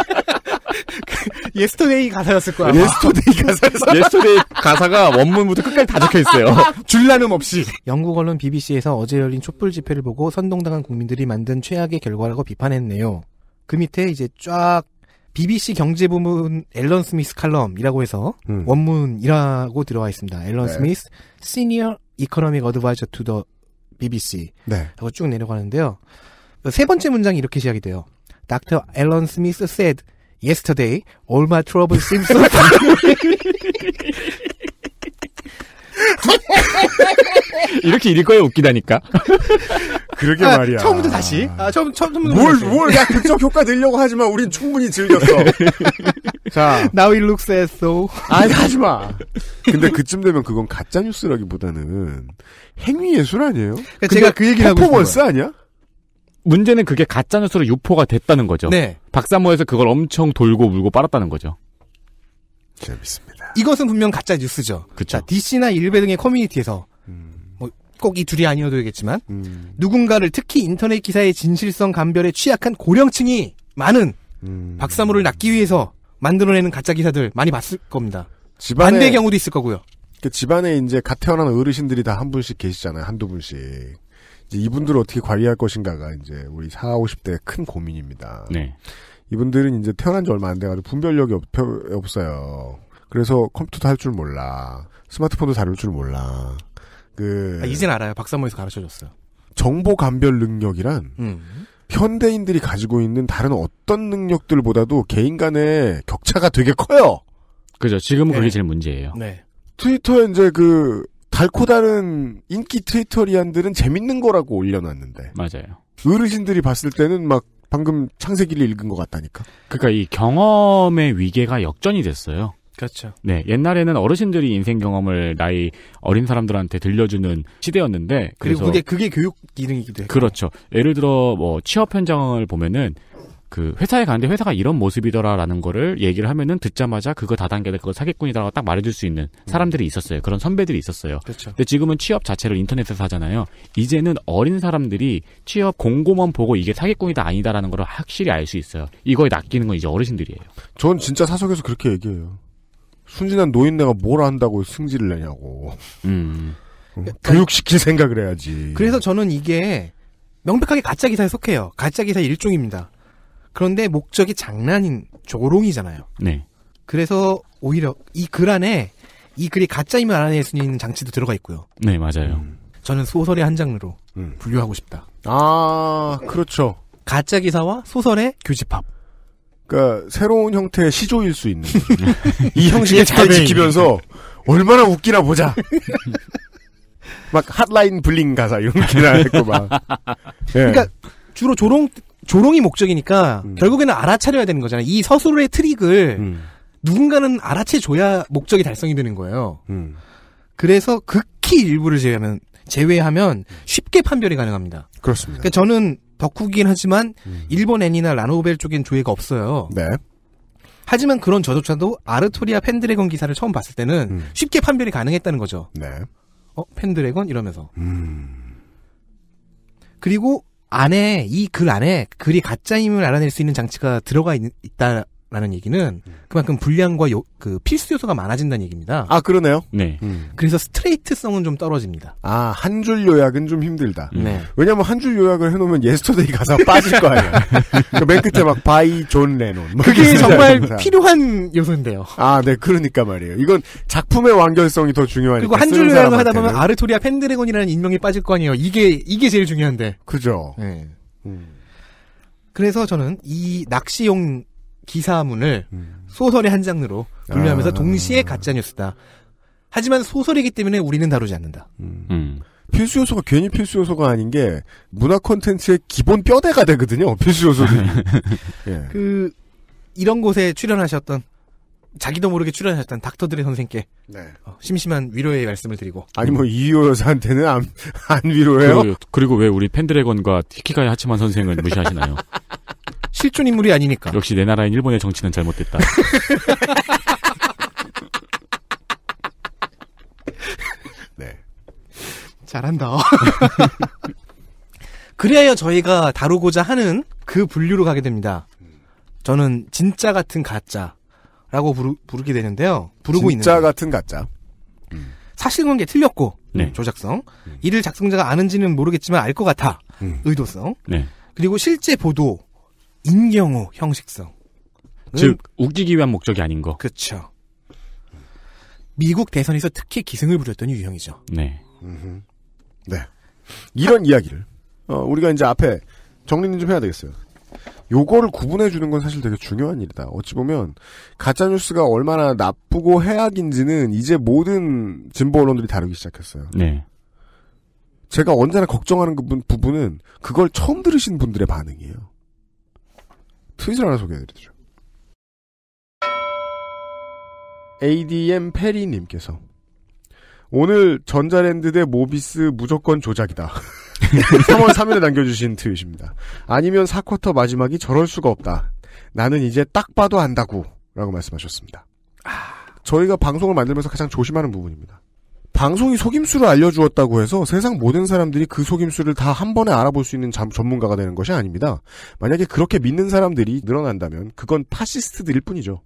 그, 예스터데이 가사였을 거야. 예스터데이 가사. 예스터데이 가사가 원문부터 끝까지 다 적혀 있어요. 줄나눔 없이. 영국 언론 BBC에서 어제 열린 촛불 집회를 보고 선동당한 국민들이 만든 최악의 결과라고 비판했네요. 그 밑에 이제 쫙 BBC 경제 부문 앨런 스미스 칼럼이라고 해서 음. 원문이라고 들어와 있습니다. 앨런 네. 스미스 시니어 이코노믹 어드바이저 투 더 BBC라고 네. 쭉 내려가는데요. 세 번째 문장이 이렇게 시작이 돼요. 닥터 앨런 스미스 m said Yesterday, all my trouble seems o far away. 이렇게 읽을 거에 웃기다니까. 그러게 아, 말이야. 처음부터 다시. 아, 처음, 처음부터. 뭘, 다시. 뭘, 야, 극적 효과 내려고 하지만 우린 충분히 즐겼어. 자. Now it looks as so. 아니, 하지 마. 근데 그쯤 되면 그건 가짜뉴스라기보다는 행위예술 아니에요? 그러니까 제가 그 얘기를 하고 퍼포먼스 아니야? 문제는 그게 가짜 뉴스로 유포가 됐다는 거죠. 네. 박사모에서 그걸 엄청 돌고 물고 빨았다는 거죠. 재밌습니다. 이것은 분명 가짜 뉴스죠. 그쵸. 자, DC나 일베 등의 커뮤니티에서 음. 뭐꼭이 둘이 아니어도겠지만 음. 누군가를 특히 인터넷 기사의 진실성 감별에 취약한 고령층이 많은 음. 박사모를 낚기 위해서 만들어내는 가짜 기사들 많이 봤을 겁니다. 집안의, 반대의 경우도 있을 거고요. 그 집안에 이제 갓 태어난 어르신들이 다 한 분씩 계시잖아요. 한두 분씩. 이분들을 어떻게 관리할 것인가가 이제 우리 4, 50대 큰 고민입니다. 네. 이분들은 이제 태어난 지 얼마 안 돼가지고 분별력이 없, 없어요. 그래서 컴퓨터도 할 줄 몰라. 스마트폰도 다룰 줄 몰라. 그. 아, 이젠 알아요. 박사모에서 가르쳐 줬어요. 정보 감별 능력이란, 음. 현대인들이 가지고 있는 다른 어떤 능력들보다도 개인 간의 격차가 되게 커요. 그죠. 지금은 네. 그게 제일 문제예요. 네. 트위터에 이제 그 달코다른 인기 트위터리안들은 재밌는 거라고 올려놨는데. 맞아요. 어르신들이 봤을 때는 막 방금 창세기를 읽은 것 같다니까. 그러니까 이 경험의 위계가 역전이 됐어요. 그렇죠. 네, 옛날에는 어르신들이 인생 경험을 나이 어린 사람들한테 들려주는 시대였는데 그리고 그게 그게 교육 기능이기도 해요. 그렇죠. 예를 들어 뭐 취업 현장을 보면은 그 회사에 가는데 회사가 이런 모습이더라라는 거를 얘기를 하면은 듣자마자 그거 다단계다 그거 사기꾼이다라고 딱 말해줄 수 있는 음. 사람들이 있었어요. 그런 선배들이 있었어요. 그렇 근데 지금은 취업 자체를 인터넷에서 하잖아요. 이제는 어린 사람들이 취업 공고만 보고 이게 사기꾼이다 아니다라는 걸 확실히 알 수 있어요. 이거에 낚이는 건 이제 어르신들이에요. 전 진짜 사석에서 그렇게 얘기해요. 순진한 노인네가 뭘 안다고 승질을 내냐고. 음. 그러니까 교육시킬 생각을 해야지. 그래서 저는 이게 명백하게 가짜 기사에 속해요. 가짜 기사 일종입니다. 그런데 목적이 장난인 조롱이잖아요. 네. 그래서 오히려 이 글 안에 이 글이 가짜임을 알아낼 수 있는 장치도 들어가 있고요. 네, 맞아요. 음. 저는 소설의 한 장르로 음. 분류하고 싶다. 아, 그렇죠. 가짜 기사와 소설의 교집합. 그러니까 새로운 형태의 시조일 수 있는 이 형식의 잘 지키면서 얼마나 웃기나 보자. 막 핫라인 블링 가사 이런 게 나왔고 막. 예. 그러니까 주로 조롱 조롱이 목적이니까 음. 결국에는 알아차려야 되는 거잖아요. 이 서술의 트릭을 음. 누군가는 알아채줘야 목적이 달성이 되는 거예요. 음. 그래서 극히 일부를 제외하면 제외하면 쉽게 판별이 가능합니다. 그렇습니다. 그러니까 저는 덕후긴 하지만 음. 일본 애니나 라노벨 쪽엔 조예가 없어요. 네. 하지만 그런 저조차도 아르토리아 팬드래곤 기사를 처음 봤을 때는 음. 쉽게 판별이 가능했다는 거죠. 네. 어 팬드래곤 이러면서. 음. 그리고 안에 이 글 안에 글이 가짜임을 알아낼 수 있는 장치가 들어가 있, 다 라는 얘기는 음. 그만큼 분량과 요, 그 필수 요소가 많아진다는 얘기입니다. 아 그러네요. 네. 음. 그래서 스트레이트성은 좀 떨어집니다. 아 한 줄 요약은 좀 힘들다. 음. 네. 왜냐하면 한 줄 요약을 해놓으면 예스터데이 가사 빠질 거 아니에요. 그러니까 맨 끝에 막 바이 존 레논. 그게 정말 필요한 요소인데요. 아 네, 그러니까 말이에요. 이건 작품의 완결성이 더 중요하니까. 그리고 한 줄 요약을 하다 보면 아르토리아 팬드래곤이라는 인명이 빠질 거 아니에요. 이게 이게 제일 중요한데. 그죠. 네. 음. 그래서 저는 이 낚시용 기사문을 음. 소설의 한 장르로 분류하면서 아. 동시에 가짜뉴스다. 하지만 소설이기 때문에 우리는 다루지 않는다. 음. 음. 필수 요소가 괜히 필수 요소가 아닌 게 문화 콘텐츠의 기본 뼈대가 되거든요. 필수 요소들이. 예. 그 이런 곳에 출연하셨던 자기도 모르게 출연하셨던 닥터들의 선생께 네. 어, 심심한 위로의 말씀을 드리고 아니 뭐 이효 여사한테는 안, 안 위로해요? 그리고, 그리고 왜 우리 팬드래곤과 티키가야 하치만 선생을 무시하시나요? 실존 인물이 아니니까. 역시 내 나라인 일본의 정치는 잘못됐다. 네. 잘한다. 그래야 저희가 다루고자 하는 그 분류로 가게 됩니다. 저는 진짜 같은 가짜라고 부르, 게 되는데요. 부르고 있는 진짜 같은 가짜. 음. 사실관계 틀렸고 네. 조작성 음. 이를 작성자가 아는지는 모르겠지만 알 것 같아 음. 의도성 네. 그리고 실제 보도 인경우 형식성. 즉 웃기기 위한 목적이 아닌 거. 그렇죠. 미국 대선에서 특히 기승을 부렸던 유형이죠. 네. 네. 이런 이야기를 어, 우리가 이제 앞에 정리는 좀 해야 되겠어요. 요거를 구분해 주는 건 사실 되게 중요한 일이다. 어찌 보면 가짜 뉴스가 얼마나 나쁘고 해악인지는 이제 모든 진보 언론들이 다루기 시작했어요. 네. 제가 언제나 걱정하는 그 부분은 그걸 처음 들으신 분들의 반응이에요. 트윗을 하나 소개해드리죠. ADM 페리님께서 오늘 전자랜드 대 모비스 무조건 조작이다. 3월 3일에 남겨주신 트윗입니다. 아니면 4쿼터 마지막이 저럴 수가 없다. 나는 이제 딱 봐도 안다고. 라고 말씀하셨습니다. 아. 저희가 방송을 만들면서 가장 조심하는 부분입니다. 방송이 속임수를 알려주었다고 해서 세상 모든 사람들이 그 속임수를 다 한 번에 알아볼 수 있는 잠, 전문가가 되는 것이 아닙니다. 만약에 그렇게 믿는 사람들이 늘어난다면 그건 파시스트들일 뿐이죠.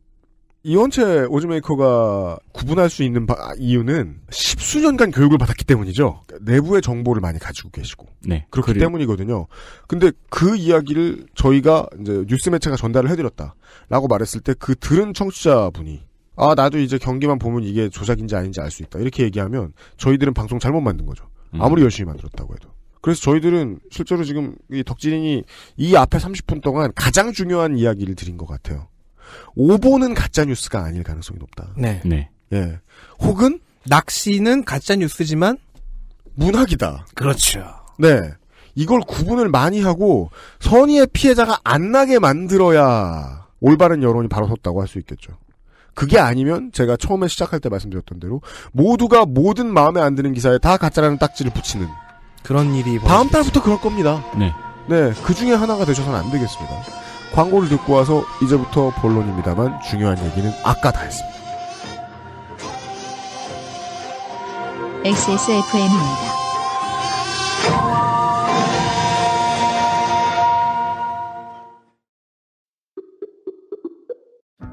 이원체 오즈메이커가 구분할 수 있는 바, 이유는 십수년간 교육을 받았기 때문이죠. 내부의 정보를 많이 가지고 계시고 네, 그렇기 그래 때문이거든요. 근데 그 이야기를 저희가 이제 뉴스 매체가 전달을 해드렸다라고 말했을 때 그 들은 청취자분이 아 나도 이제 경기만 보면 이게 조작인지 아닌지 알 수 있다 이렇게 얘기하면 저희들은 방송 잘못 만든 거죠. 음. 아무리 열심히 만들었다고 해도. 그래서 저희들은 실제로 지금 이 덕진이 이 앞에 30분 동안 가장 중요한 이야기를 드린 것 같아요. 오보는 가짜 뉴스가 아닐 가능성이 높다. 네. 네. 예. 혹은 낚시는 가짜 뉴스지만 문학이다. 그렇죠. 네. 이걸 구분을 많이 하고 선의의 피해자가 안 나게 만들어야 올바른 여론이 바로 섰다고 할 수 있겠죠. 그게 아니면 제가 처음에 시작할 때 말씀드렸던 대로 모두가 모든 마음에 안 드는 기사에 다 가짜라는 딱지를 붙이는 그런 일이 다음 달부터 그럴 겁니다. 네. 네, 그 중에 하나가 되셔서는 안 되겠습니다. 광고를 듣고 와서 이제부터 본론입니다만 중요한 얘기는 아까 다 했습니다. XSFM입니다.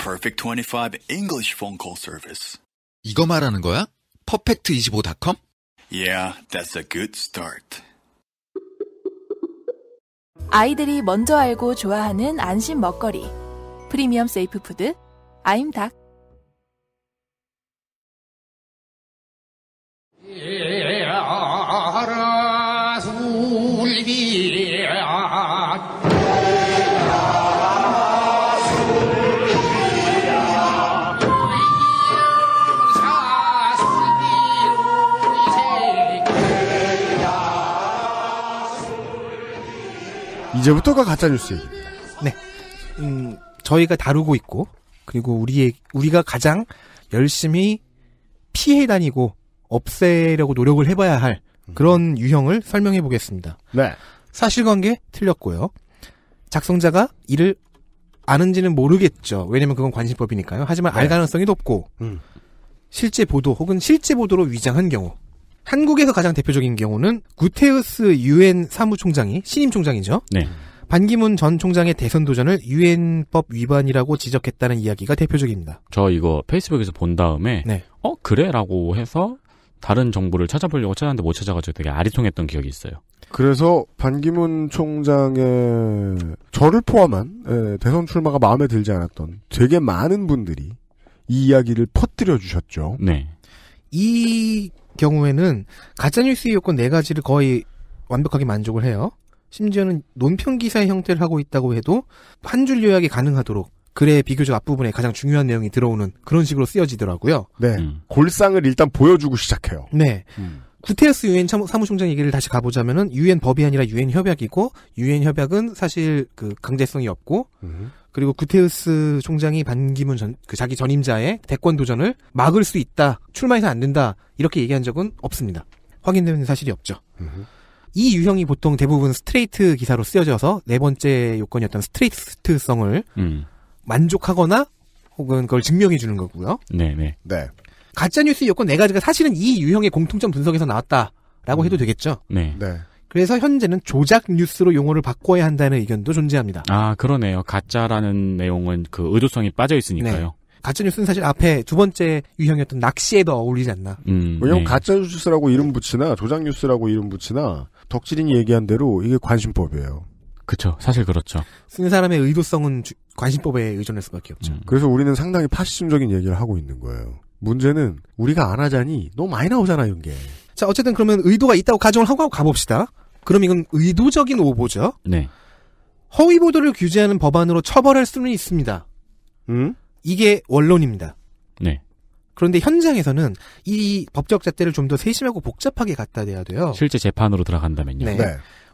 Perfect 25 English phone call service. 이거 말하는 거야? perfect25.com? Yeah, that's a good start. 아이들이 먼저 알고 좋아하는 안심 먹거리. 프리미엄 세이프 푸드 아임닭. 예, 아, 아, 아, 이제부터가 가짜뉴스 얘기입니다. 네. 음, 저희가 다루고 있고, 그리고 우리의, 우리가 가장 열심히 피해 다니고 없애려고 노력을 해봐야 할 음. 그런 유형을 설명해 보겠습니다. 네. 사실관계 틀렸고요. 작성자가 이를 아는지는 모르겠죠. 왜냐면 그건 관심법이니까요. 하지만 네. 알 가능성이 높고, 음. 실제 보도 혹은 실제 보도로 위장한 경우. 한국에서 가장 대표적인 경우는 구테우스 유엔 사무총장이 신임 총장이죠. 네. 반기문 전 총장의 대선 도전을 유엔법 위반이라고 지적했다는 이야기가 대표적입니다. 저 이거 페이스북에서 본 다음에 네. 어 그래라고 해서 다른 정보를 찾아보려고 찾았는데 못 찾아가지고 되게 아리송했던 기억이 있어요. 그래서 반기문 총장의 저를 포함한 예, 대선 출마가 마음에 들지 않았던 되게 많은 분들이 이 이야기를 퍼뜨려 주셨죠. 네. 이 경우에는 가짜뉴스의 요건 네 가지를 거의 완벽하게 만족을 해요. 심지어는 논평 기사의 형태를 하고 있다고 해도 한 줄 요약이 가능하도록 글의 비교적 앞부분에 가장 중요한 내용이 들어오는 그런 식으로 쓰여지더라고요. 네. 음. 골상을 일단 보여주고 시작해요. 네. 음. 구테스 유엔 사무총장 얘기를 다시 가보자면은 유엔 법이 아니라 유엔 협약이고 유엔 협약은 사실 그 강제성이 없고 음. 그리고 구테우스 총장이 반기문 전, 그 자기 전임자의 대권 도전을 막을 수 있다. 출마해서 안 된다. 이렇게 얘기한 적은 없습니다. 확인되는 사실이 없죠. 이 유형이 보통 대부분 스트레이트 기사로 쓰여져서 네 번째 요건이었던 스트레이트성을 음. 만족하거나 혹은 그걸 증명해 주는 거고요. 네네. 네. 네. 가짜뉴스 요건 네 가지가 사실은 이 유형의 공통점 분석에서 나왔다라고 음. 해도 되겠죠. 네. 네. 그래서 현재는 조작 뉴스로 용어를 바꿔야 한다는 의견도 존재합니다. 아, 그러네요. 가짜라는 내용은 그 의도성이 빠져 있으니까요. 네. 가짜뉴스는 사실 앞에 두 번째 유형이었던 낚시에도 어울리지 않나. 음, 왜냐면 네. 가짜뉴스라고 이름 붙이나 조작뉴스라고 이름 붙이나 덕질인이 얘기한 대로 이게 관심법이에요. 그렇죠. 사실 그렇죠. 쓰는 사람의 의도성은 주, 관심법에 의존할 수밖에 없죠. 음. 그래서 우리는 상당히 파시즘적인 얘기를 하고 있는 거예요. 문제는 우리가 안 하자니 너무 많이 나오잖아 이 게. 자 어쨌든 그러면 의도가 있다고 가정을 하고 가봅시다. 그럼 이건 의도적인 오보죠. 네. 허위 보도를 규제하는 법안으로 처벌할 수는 있습니다. 음? 이게 원론입니다. 네. 그런데 현장에서는 이 법적 잣대를 좀 더 세심하고 복잡하게 갖다 대야 돼요. 실제 재판으로 들어간다면요. 네. 네.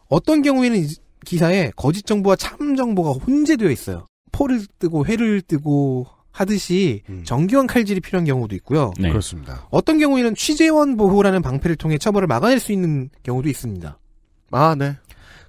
어떤 경우에는 기사에 거짓 정보와 참 정보가 혼재되어 있어요. 포를 뜨고 회를 뜨고 하듯이 음. 정교한 칼질이 필요한 경우도 있고요. 네. 그렇습니다. 어떤 경우에는 취재원 보호라는 방패를 통해 처벌을 막아낼 수 있는 경우도 있습니다. 아, 네.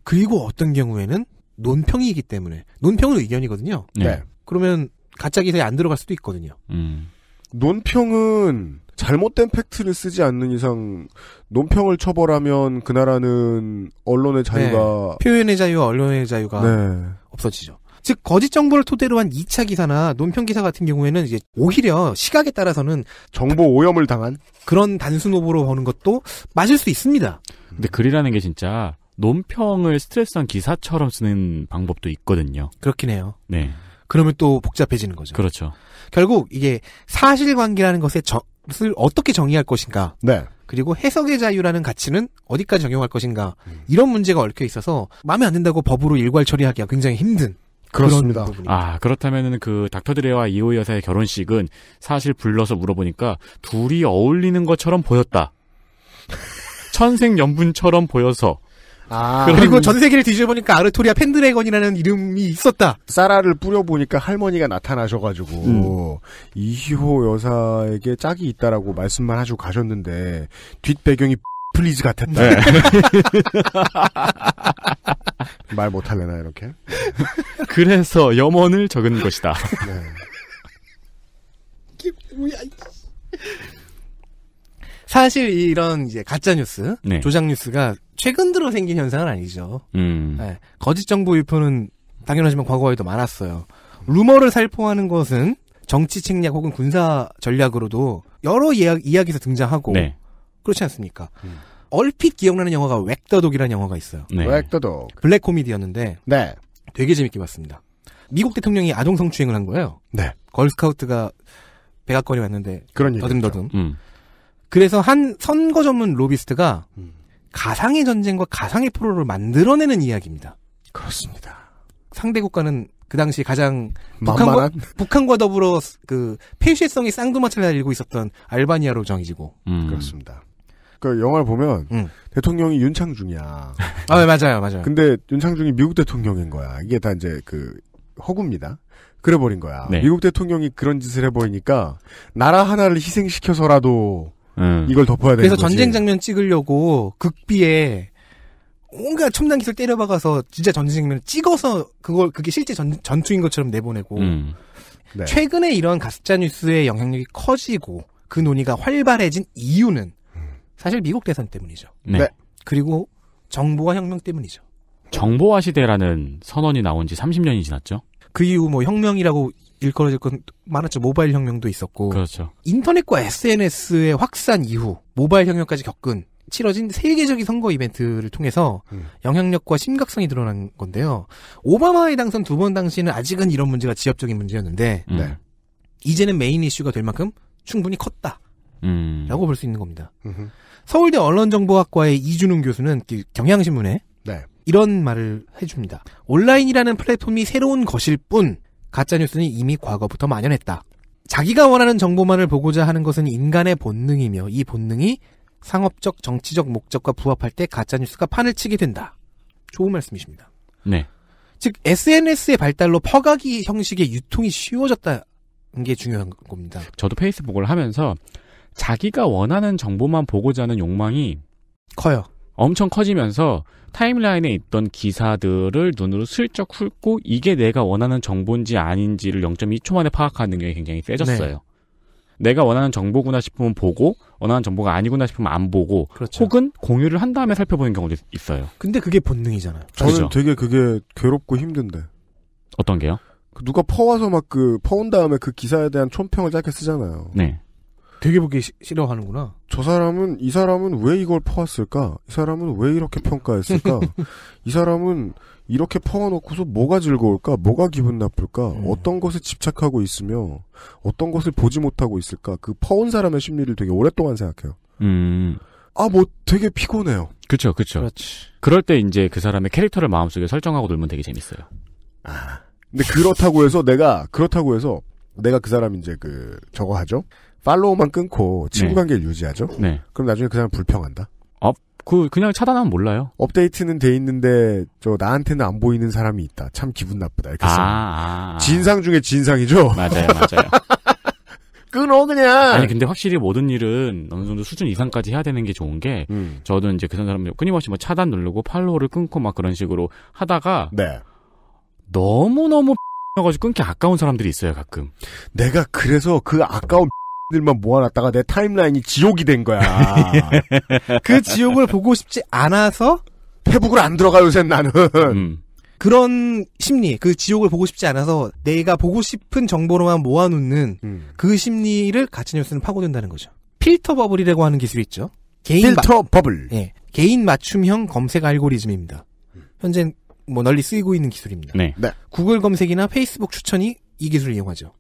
그리고 어떤 경우에는 논평이기 때문에 논평은 의견이거든요. 네. 네. 그러면 가짜 기사에 안 들어갈 수도 있거든요. 음. 논평은 잘못된 팩트를 쓰지 않는 이상 논평을 처벌하면 그 나라는 언론의 자유가 네. 표현의 자유와 언론의 자유가 네. 없어지죠. 즉 거짓 정보를 토대로 한 2차 기사나 논평 기사 같은 경우에는 이제 오히려 시각에 따라서는 정보 오염을 당한 그런 단순 오보로 보는 것도 맞을 수 있습니다. 근데 글이라는 게 진짜 논평을 스트레스한 기사처럼 쓰는 방법도 있거든요. 그렇긴 해요. 네. 그러면 또 복잡해지는 거죠. 그렇죠. 결국 이게 사실관계라는 것에 것을 어떻게 정의할 것인가. 네. 그리고 해석의 자유라는 가치는 어디까지 적용할 것인가. 음. 이런 문제가 얽혀 있어서 마음에 안 든다고 법으로 일괄 처리하기가 굉장히 힘든 그렇습니다. 아 그렇다면은 그 닥터드레와 이호 여사의 결혼식은 사실 불러서 물어보니까 둘이 어울리는 것처럼 보였다. 천생연분처럼 보여서. 아, 그리고 전 세계를 뒤져보니까 아르토리아 팬드래건이라는 이름이 있었다. 사라를 뿌려보니까 할머니가 나타나셔가지고, 음. 이희호 여사에게 짝이 있다라고 말씀만 하시고 가셨는데, 뒷배경이 플리즈 같았다. 네. 말 못할래나 이렇게. 그래서 염원을 적은 것이다. 네. 사실 이런 이제 가짜 뉴스, 네. 조작 뉴스가 최근 들어 생긴 현상은 아니죠. 음. 네. 거짓 정보 유포는 당연하지만 과거에도 많았어요. 루머를 살포하는 것은 정치 책략 혹은 군사 전략으로도 여러 이야, 기에서 등장하고 네. 그렇지 않습니까? 음. 얼핏 기억나는 영화가 웩더독이라는 영화가 있어요. 네. 웩더독. 블랙 코미디였는데 네. 되게 재밌게 봤습니다. 미국 대통령이 아동 성추행을 한 거예요. 네. 걸스카우트가 백악관에 왔는데 그런 더듬더듬. 음. 그래서 한 선거 전문 로비스트가 음. 가상의 전쟁과 가상의 프로를 만들어내는 이야기입니다. 그렇습니다. 상대 국가는 그 당시 가장 북한과, 북한과 더불어 그 폐쇄성의 쌍두마차를 달리고 있었던 알바니아로 정해지고 음. 그렇습니다. 그러니까 영화를 보면 음. 대통령이 윤창중이야. 아, 네, 맞아요, 맞아요. 근데 윤창중이 미국 대통령인 거야. 이게 다 이제 그 허구입니다. 그래버린 거야. 네. 미국 대통령이 그런 짓을 해버리니까 나라 하나를 희생시켜서라도 음. 이걸 덮어야 되는 그래서 거지. 전쟁 장면 찍으려고 극비에 온갖 첨단 기술 때려박아서 진짜 전쟁 장면을 찍어서 그걸 그게 실제 전, 전투인 것처럼 내보내고 음. 네. 최근에 이런 가스자 뉴스의 영향력이 커지고 그 논의가 활발해진 이유는 사실 미국 대선 때문이죠. 네. 네. 그리고 정보화 혁명 때문이죠. 정보화 시대라는 선언이 나온 지 30년이 지났죠. 그 이후 뭐 혁명이라고 일컬어질 건 많았죠. 모바일 혁명도 있었고. 그렇죠. 인터넷과 SNS의 확산 이후 모바일 혁명까지 겪은 치러진 세계적인 선거 이벤트를 통해서 음. 영향력과 심각성이 드러난 건데요. 오바마의 당선 두 번 당시에는 아직은 이런 문제가 지엽적인 문제였는데 음. 네. 이제는 메인 이슈가 될 만큼 충분히 컸다. 음. 라고 볼 수 있는 겁니다. 음흠. 서울대 언론정보학과의 이준웅 교수는 그 경향신문에 네. 이런 말을 해줍니다. 온라인이라는 플랫폼이 새로운 것일 뿐 가짜뉴스는 이미 과거부터 만연했다. 자기가 원하는 정보만을 보고자 하는 것은 인간의 본능이며 이 본능이 상업적 정치적 목적과 부합할 때 가짜뉴스가 판을 치게 된다. 좋은 말씀이십니다. 네. 즉 SNS의 발달로 퍼가기 형식의 유통이 쉬워졌다는 게 중요한 겁니다. 저도 페이스북을 하면서 자기가 원하는 정보만 보고자 하는 욕망이 커요. 엄청 커지면서 타임라인에 있던 기사들을 눈으로 슬쩍 훑고 이게 내가 원하는 정보인지 아닌지를 0.2초 만에 파악하는 능력이 굉장히 세졌어요. 네. 내가 원하는 정보구나 싶으면 보고 원하는 정보가 아니구나 싶으면 안 보고 그렇죠. 혹은 공유를 한 다음에 살펴보는 경우도 있어요. 근데 그게 본능이잖아요. 저는 그렇죠? 되게 그게 괴롭고 힘든데. 어떤 게요? 그 누가 퍼와서 막 그 퍼온 다음에 그 기사에 대한 촌평을 짧게 쓰잖아요. 네. 되게 보기 싫어하는구나. 저 사람은 이 사람은 왜 이걸 퍼왔을까? 이 사람은 왜 이렇게 평가했을까? 이 사람은 이렇게 퍼놓고서 뭐가 즐거울까? 뭐가 기분 나쁠까? 음. 어떤 것에 집착하고 있으며 어떤 것을 보지 못하고 있을까? 그 퍼온 사람의 심리를 되게 오랫동안 생각해요. 음. 아, 뭐 되게 피곤해요. 그렇죠, 그렇죠. 그렇지. 그럴 때 이제 그 사람의 캐릭터를 마음속에 설정하고 놀면 되게 재밌어요. 아. 근데 그렇다고 해서 내가 그렇다고 해서 내가 그 사람 이제 그 저거 하죠. 팔로우만 끊고 친구 네. 관계를 유지하죠. 네. 그럼 나중에 그 사람 불평한다. 아, 그 그냥 차단하면 몰라요. 업데이트는 돼 있는데 저 나한테는 안 보이는 사람이 있다. 참 기분 나쁘다. 이렇게 아, 아, 아, 진상 중에 진상이죠. 맞아요, 맞아요. 끊어 그냥. 아니 근데 확실히 모든 일은 어느 정도 수준 이상까지 해야 되는 게 좋은 게 음. 저도 이제 그 사람 끊임없이 뭐 차단 누르고 팔로우를 끊고 막 그런 식으로 하다가 네. 너무 너무 가지고 끊기 아까운 사람들이 있어요 가끔. 내가 그래서 그 아까운 들만 모아놨다가 내 타임라인이 지옥이 된 거야. 그 지옥을 보고 싶지 않아서 페북을 안 들어가 요새 나는. 음. 그런 심리, 그 지옥을 보고 싶지 않아서 내가 보고 싶은 정보로만 모아놓는 음. 그 심리를 가짜뉴스는 파고든다는 거죠. 필터 버블이라고 하는 기술이 있죠. 개인 필터 마... 버블. 예, 개인 맞춤형 검색 알고리즘입니다. 현재 뭐 널리 쓰이고 있는 기술입니다. 네. 네. 구글 검색이나 페이스북 추천이 이 기술을 이용하죠.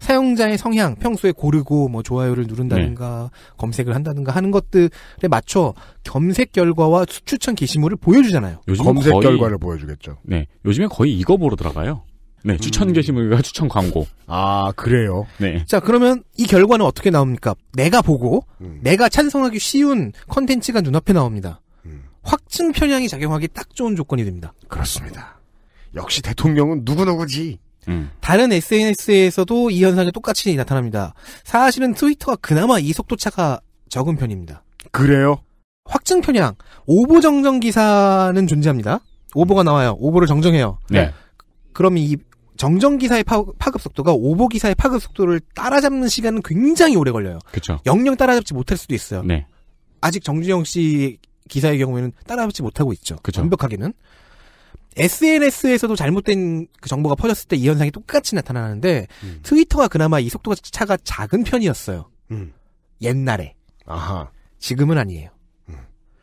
사용자의 성향, 평소에 고르고 뭐 좋아요를 누른다든가 네. 검색을 한다든가 하는 것들에 맞춰 검색 결과와 추천 게시물을 보여주잖아요. 검색 거의, 결과를 보여주겠죠. 네, 요즘에 거의 이거 보러 들어가요. 네, 음. 추천 음. 게시물과 추천 광고. 아, 그래요? 네. 자, 그러면 이 결과는 어떻게 나옵니까? 내가 보고, 음. 내가 찬성하기 쉬운 컨텐츠가 눈앞에 나옵니다. 음. 확증 편향이 작용하기 딱 좋은 조건이 됩니다. 그렇습니다. 역시 대통령은 누구누구지. 음. 다른 SNS에서도 이 현상이 똑같이 나타납니다. 사실은 트위터가 그나마 이 속도차가 적은 편입니다. 그래요? 확증 편향. 오보 정정 기사는 존재합니다. 오보가 나와요. 오보를 정정해요. 네. 그럼 이 정정 기사의 파, 급 속도가 오보 기사의 파급 속도를 따라잡는 시간은 굉장히 오래 걸려요. 그렇 영영 따라잡지 못할 수도 있어요. 네. 아직 정준영 씨 기사의 경우에는 따라잡지 못하고 있죠. 그쵸. 완벽하게는. SNS에서도 잘못된 그 정보가 퍼졌을 때 이 현상이 똑같이 나타나는데 음. 트위터가 그나마 이 속도가 차가 작은 편이었어요. 음. 옛날에. 아하. 지금은 아니에요. 음.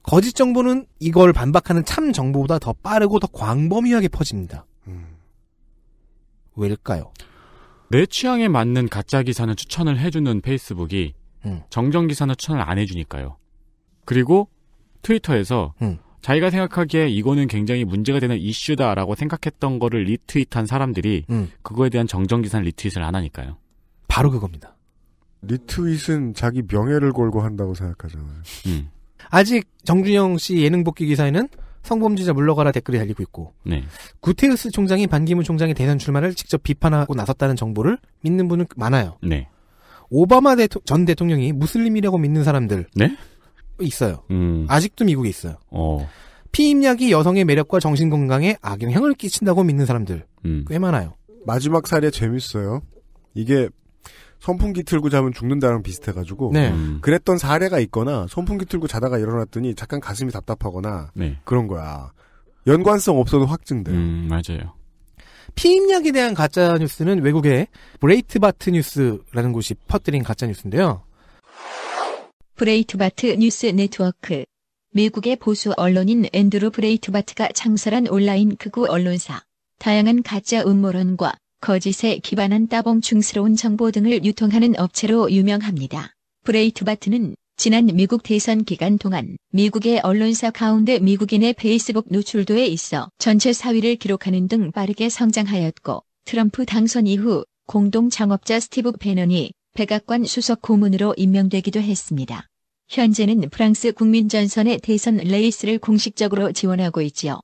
거짓 정보는 이걸 반박하는 참 정보보다 더 빠르고 더 광범위하게 퍼집니다. 음. 왜일까요? 내 취향에 맞는 가짜 기사는 추천을 해주는 페이스북이 음. 정정 기사는 추천을 안 해주니까요. 그리고 트위터에서 음. 자기가 생각하기에 이거는 굉장히 문제가 되는 이슈다라고 생각했던 거를 리트윗한 사람들이 음. 그거에 대한 정정기산 리트윗을 안 하니까요. 바로 그겁니다. 리트윗은 자기 명예를 걸고 한다고 생각하잖아요. 음. 아직 정준영 씨 예능 복귀 기사에는 성범죄자 물러가라 댓글이 달리고 있고 네. 구테우스 총장이 반기문 총장의 대선 출마를 직접 비판하고 나섰다는 정보를 믿는 분은 많아요. 네. 오바마 대전 대통령이 무슬림이라고 믿는 사람들 네? 있어요. 음. 아직도 미국에 있어요. 어. 피임약이 여성의 매력과 정신 건강에 악영향을 끼친다고 믿는 사람들 음. 꽤 많아요. 마지막 사례 재밌어요. 이게 선풍기 틀고 자면 죽는다랑 비슷해가지고 네. 음. 그랬던 사례가 있거나 선풍기 틀고 자다가 일어났더니 잠깐 가슴이 답답하거나 네. 그런 거야. 연관성 없어도 확증돼요. 음, 맞아요. 피임약에 대한 가짜 뉴스는 외국의 브레이트바트 뉴스라는 곳이 퍼뜨린 가짜 뉴스인데요. 브레이트바트 뉴스 네트워크 미국의 보수 언론인 앤드루 브레이트바트가 창설한 온라인 극우 언론사 다양한 가짜 음모론과 거짓에 기반한 따봉충스러운 정보 등을 유통하는 업체로 유명합니다. 브레이트바트는 지난 미국 대선 기간 동안 미국의 언론사 가운데 미국인의 페이스북 노출도에 있어 전체 4위를 기록하는 등 빠르게 성장하였고 트럼프 당선 이후 공동 창업자 스티브 베넌이 백악관 수석 고문으로 임명되기도 했습니다. 현재는 프랑스 국민전선의 대선 레이스를 공식적으로 지원하고 있지요.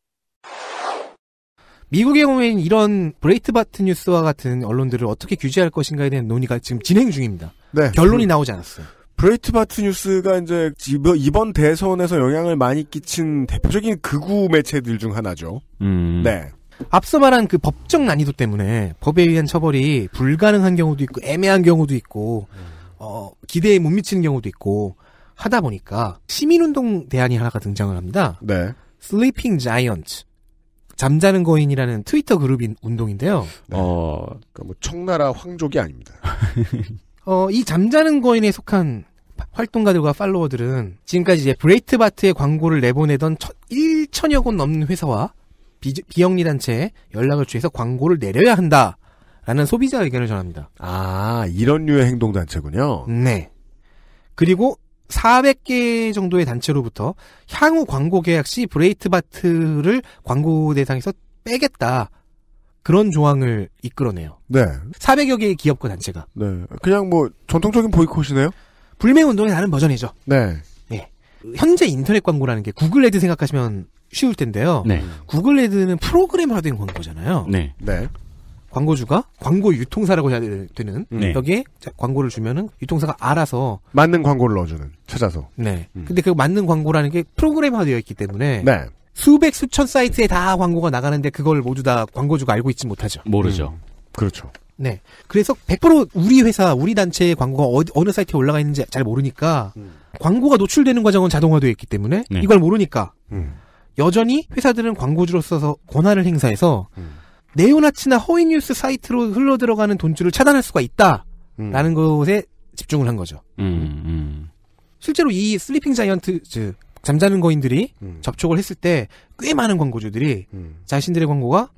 미국의 경우에는 이런 브레이트바트 뉴스와 같은 언론들을 어떻게 규제할 것인가에 대한 논의가 지금 진행 중입니다. 네. 결론이 나오지 않았어요. 브레이트바트 뉴스가 이제 이번 대선에서 영향을 많이 끼친 대표적인 극우 매체들 중 하나죠. 음. 네. 앞서 말한 그 법적 난이도 때문에 법에 의한 처벌이 불가능한 경우도 있고 애매한 경우도 있고 음. 어, 기대에 못 미치는 경우도 있고 하다 보니까 시민운동 대안이 하나가 등장을 합니다. 네. 슬리핑 자이언츠. 잠자는 거인이라는 트위터 그룹인 운동인데요. 네. 어, 그러니까 뭐 청나라 황족이 아닙니다. 어, 이 잠자는 거인에 속한 활동가들과 팔로워들은 지금까지 이제 브레이트바트의 광고를 내보내던 1천여 곳 넘는 회사와 비, 영리 단체에 연락을 취해서 광고를 내려야 한다. 라는 소비자 의견을 전합니다. 아, 이런 류의 행동단체군요. 네. 그리고 400개 정도의 단체로부터 향후 광고 계약 시 브레이트바트를 광고 대상에서 빼겠다. 그런 조항을 이끌어내요. 네. 400여 개의 기업과 단체가. 네. 그냥 뭐 전통적인 보이콧이네요. 불매 운동의 다른 버전이죠. 네. 네. 현재 인터넷 광고라는 게 구글 애드 생각하시면 쉬울 텐데요. 네. 구글 애드는 프로그램화된 광고잖아요. 네. 네. 광고주가 광고 유통사라고 해야 되는 음. 네. 여기에 광고를 주면은 유통사가 알아서 맞는 광고를 넣어주는 찾아서. 네. 음. 근데 그 맞는 광고라는 게 프로그램화되어 있기 때문에 네. 수백 수천 사이트에 다 광고가 나가는데 그걸 모두 다 광고주가 알고 있지 못하죠. 모르죠. 음. 그렇죠. 네. 그래서 100% 우리 회사, 우리 단체의 광고가 어디, 어느 사이트에 올라가 있는지 잘 모르니까 음. 광고가 노출되는 과정은 자동화되어 있기 때문에 네. 이걸 모르니까 음. 여전히 회사들은 광고주로서 권한을 행사해서 음. 네오나치나 허위 뉴스 사이트로 흘러 들어가는 돈줄을 차단할 수가 있다라는 음. 것에 집중을 한 거죠. 음, 음. 실제로 이 슬리핑 자이언트 즉 잠자는 거인들이 음. 접촉을 했을 때 꽤 많은 광고주들이 음. 자신들의 광고가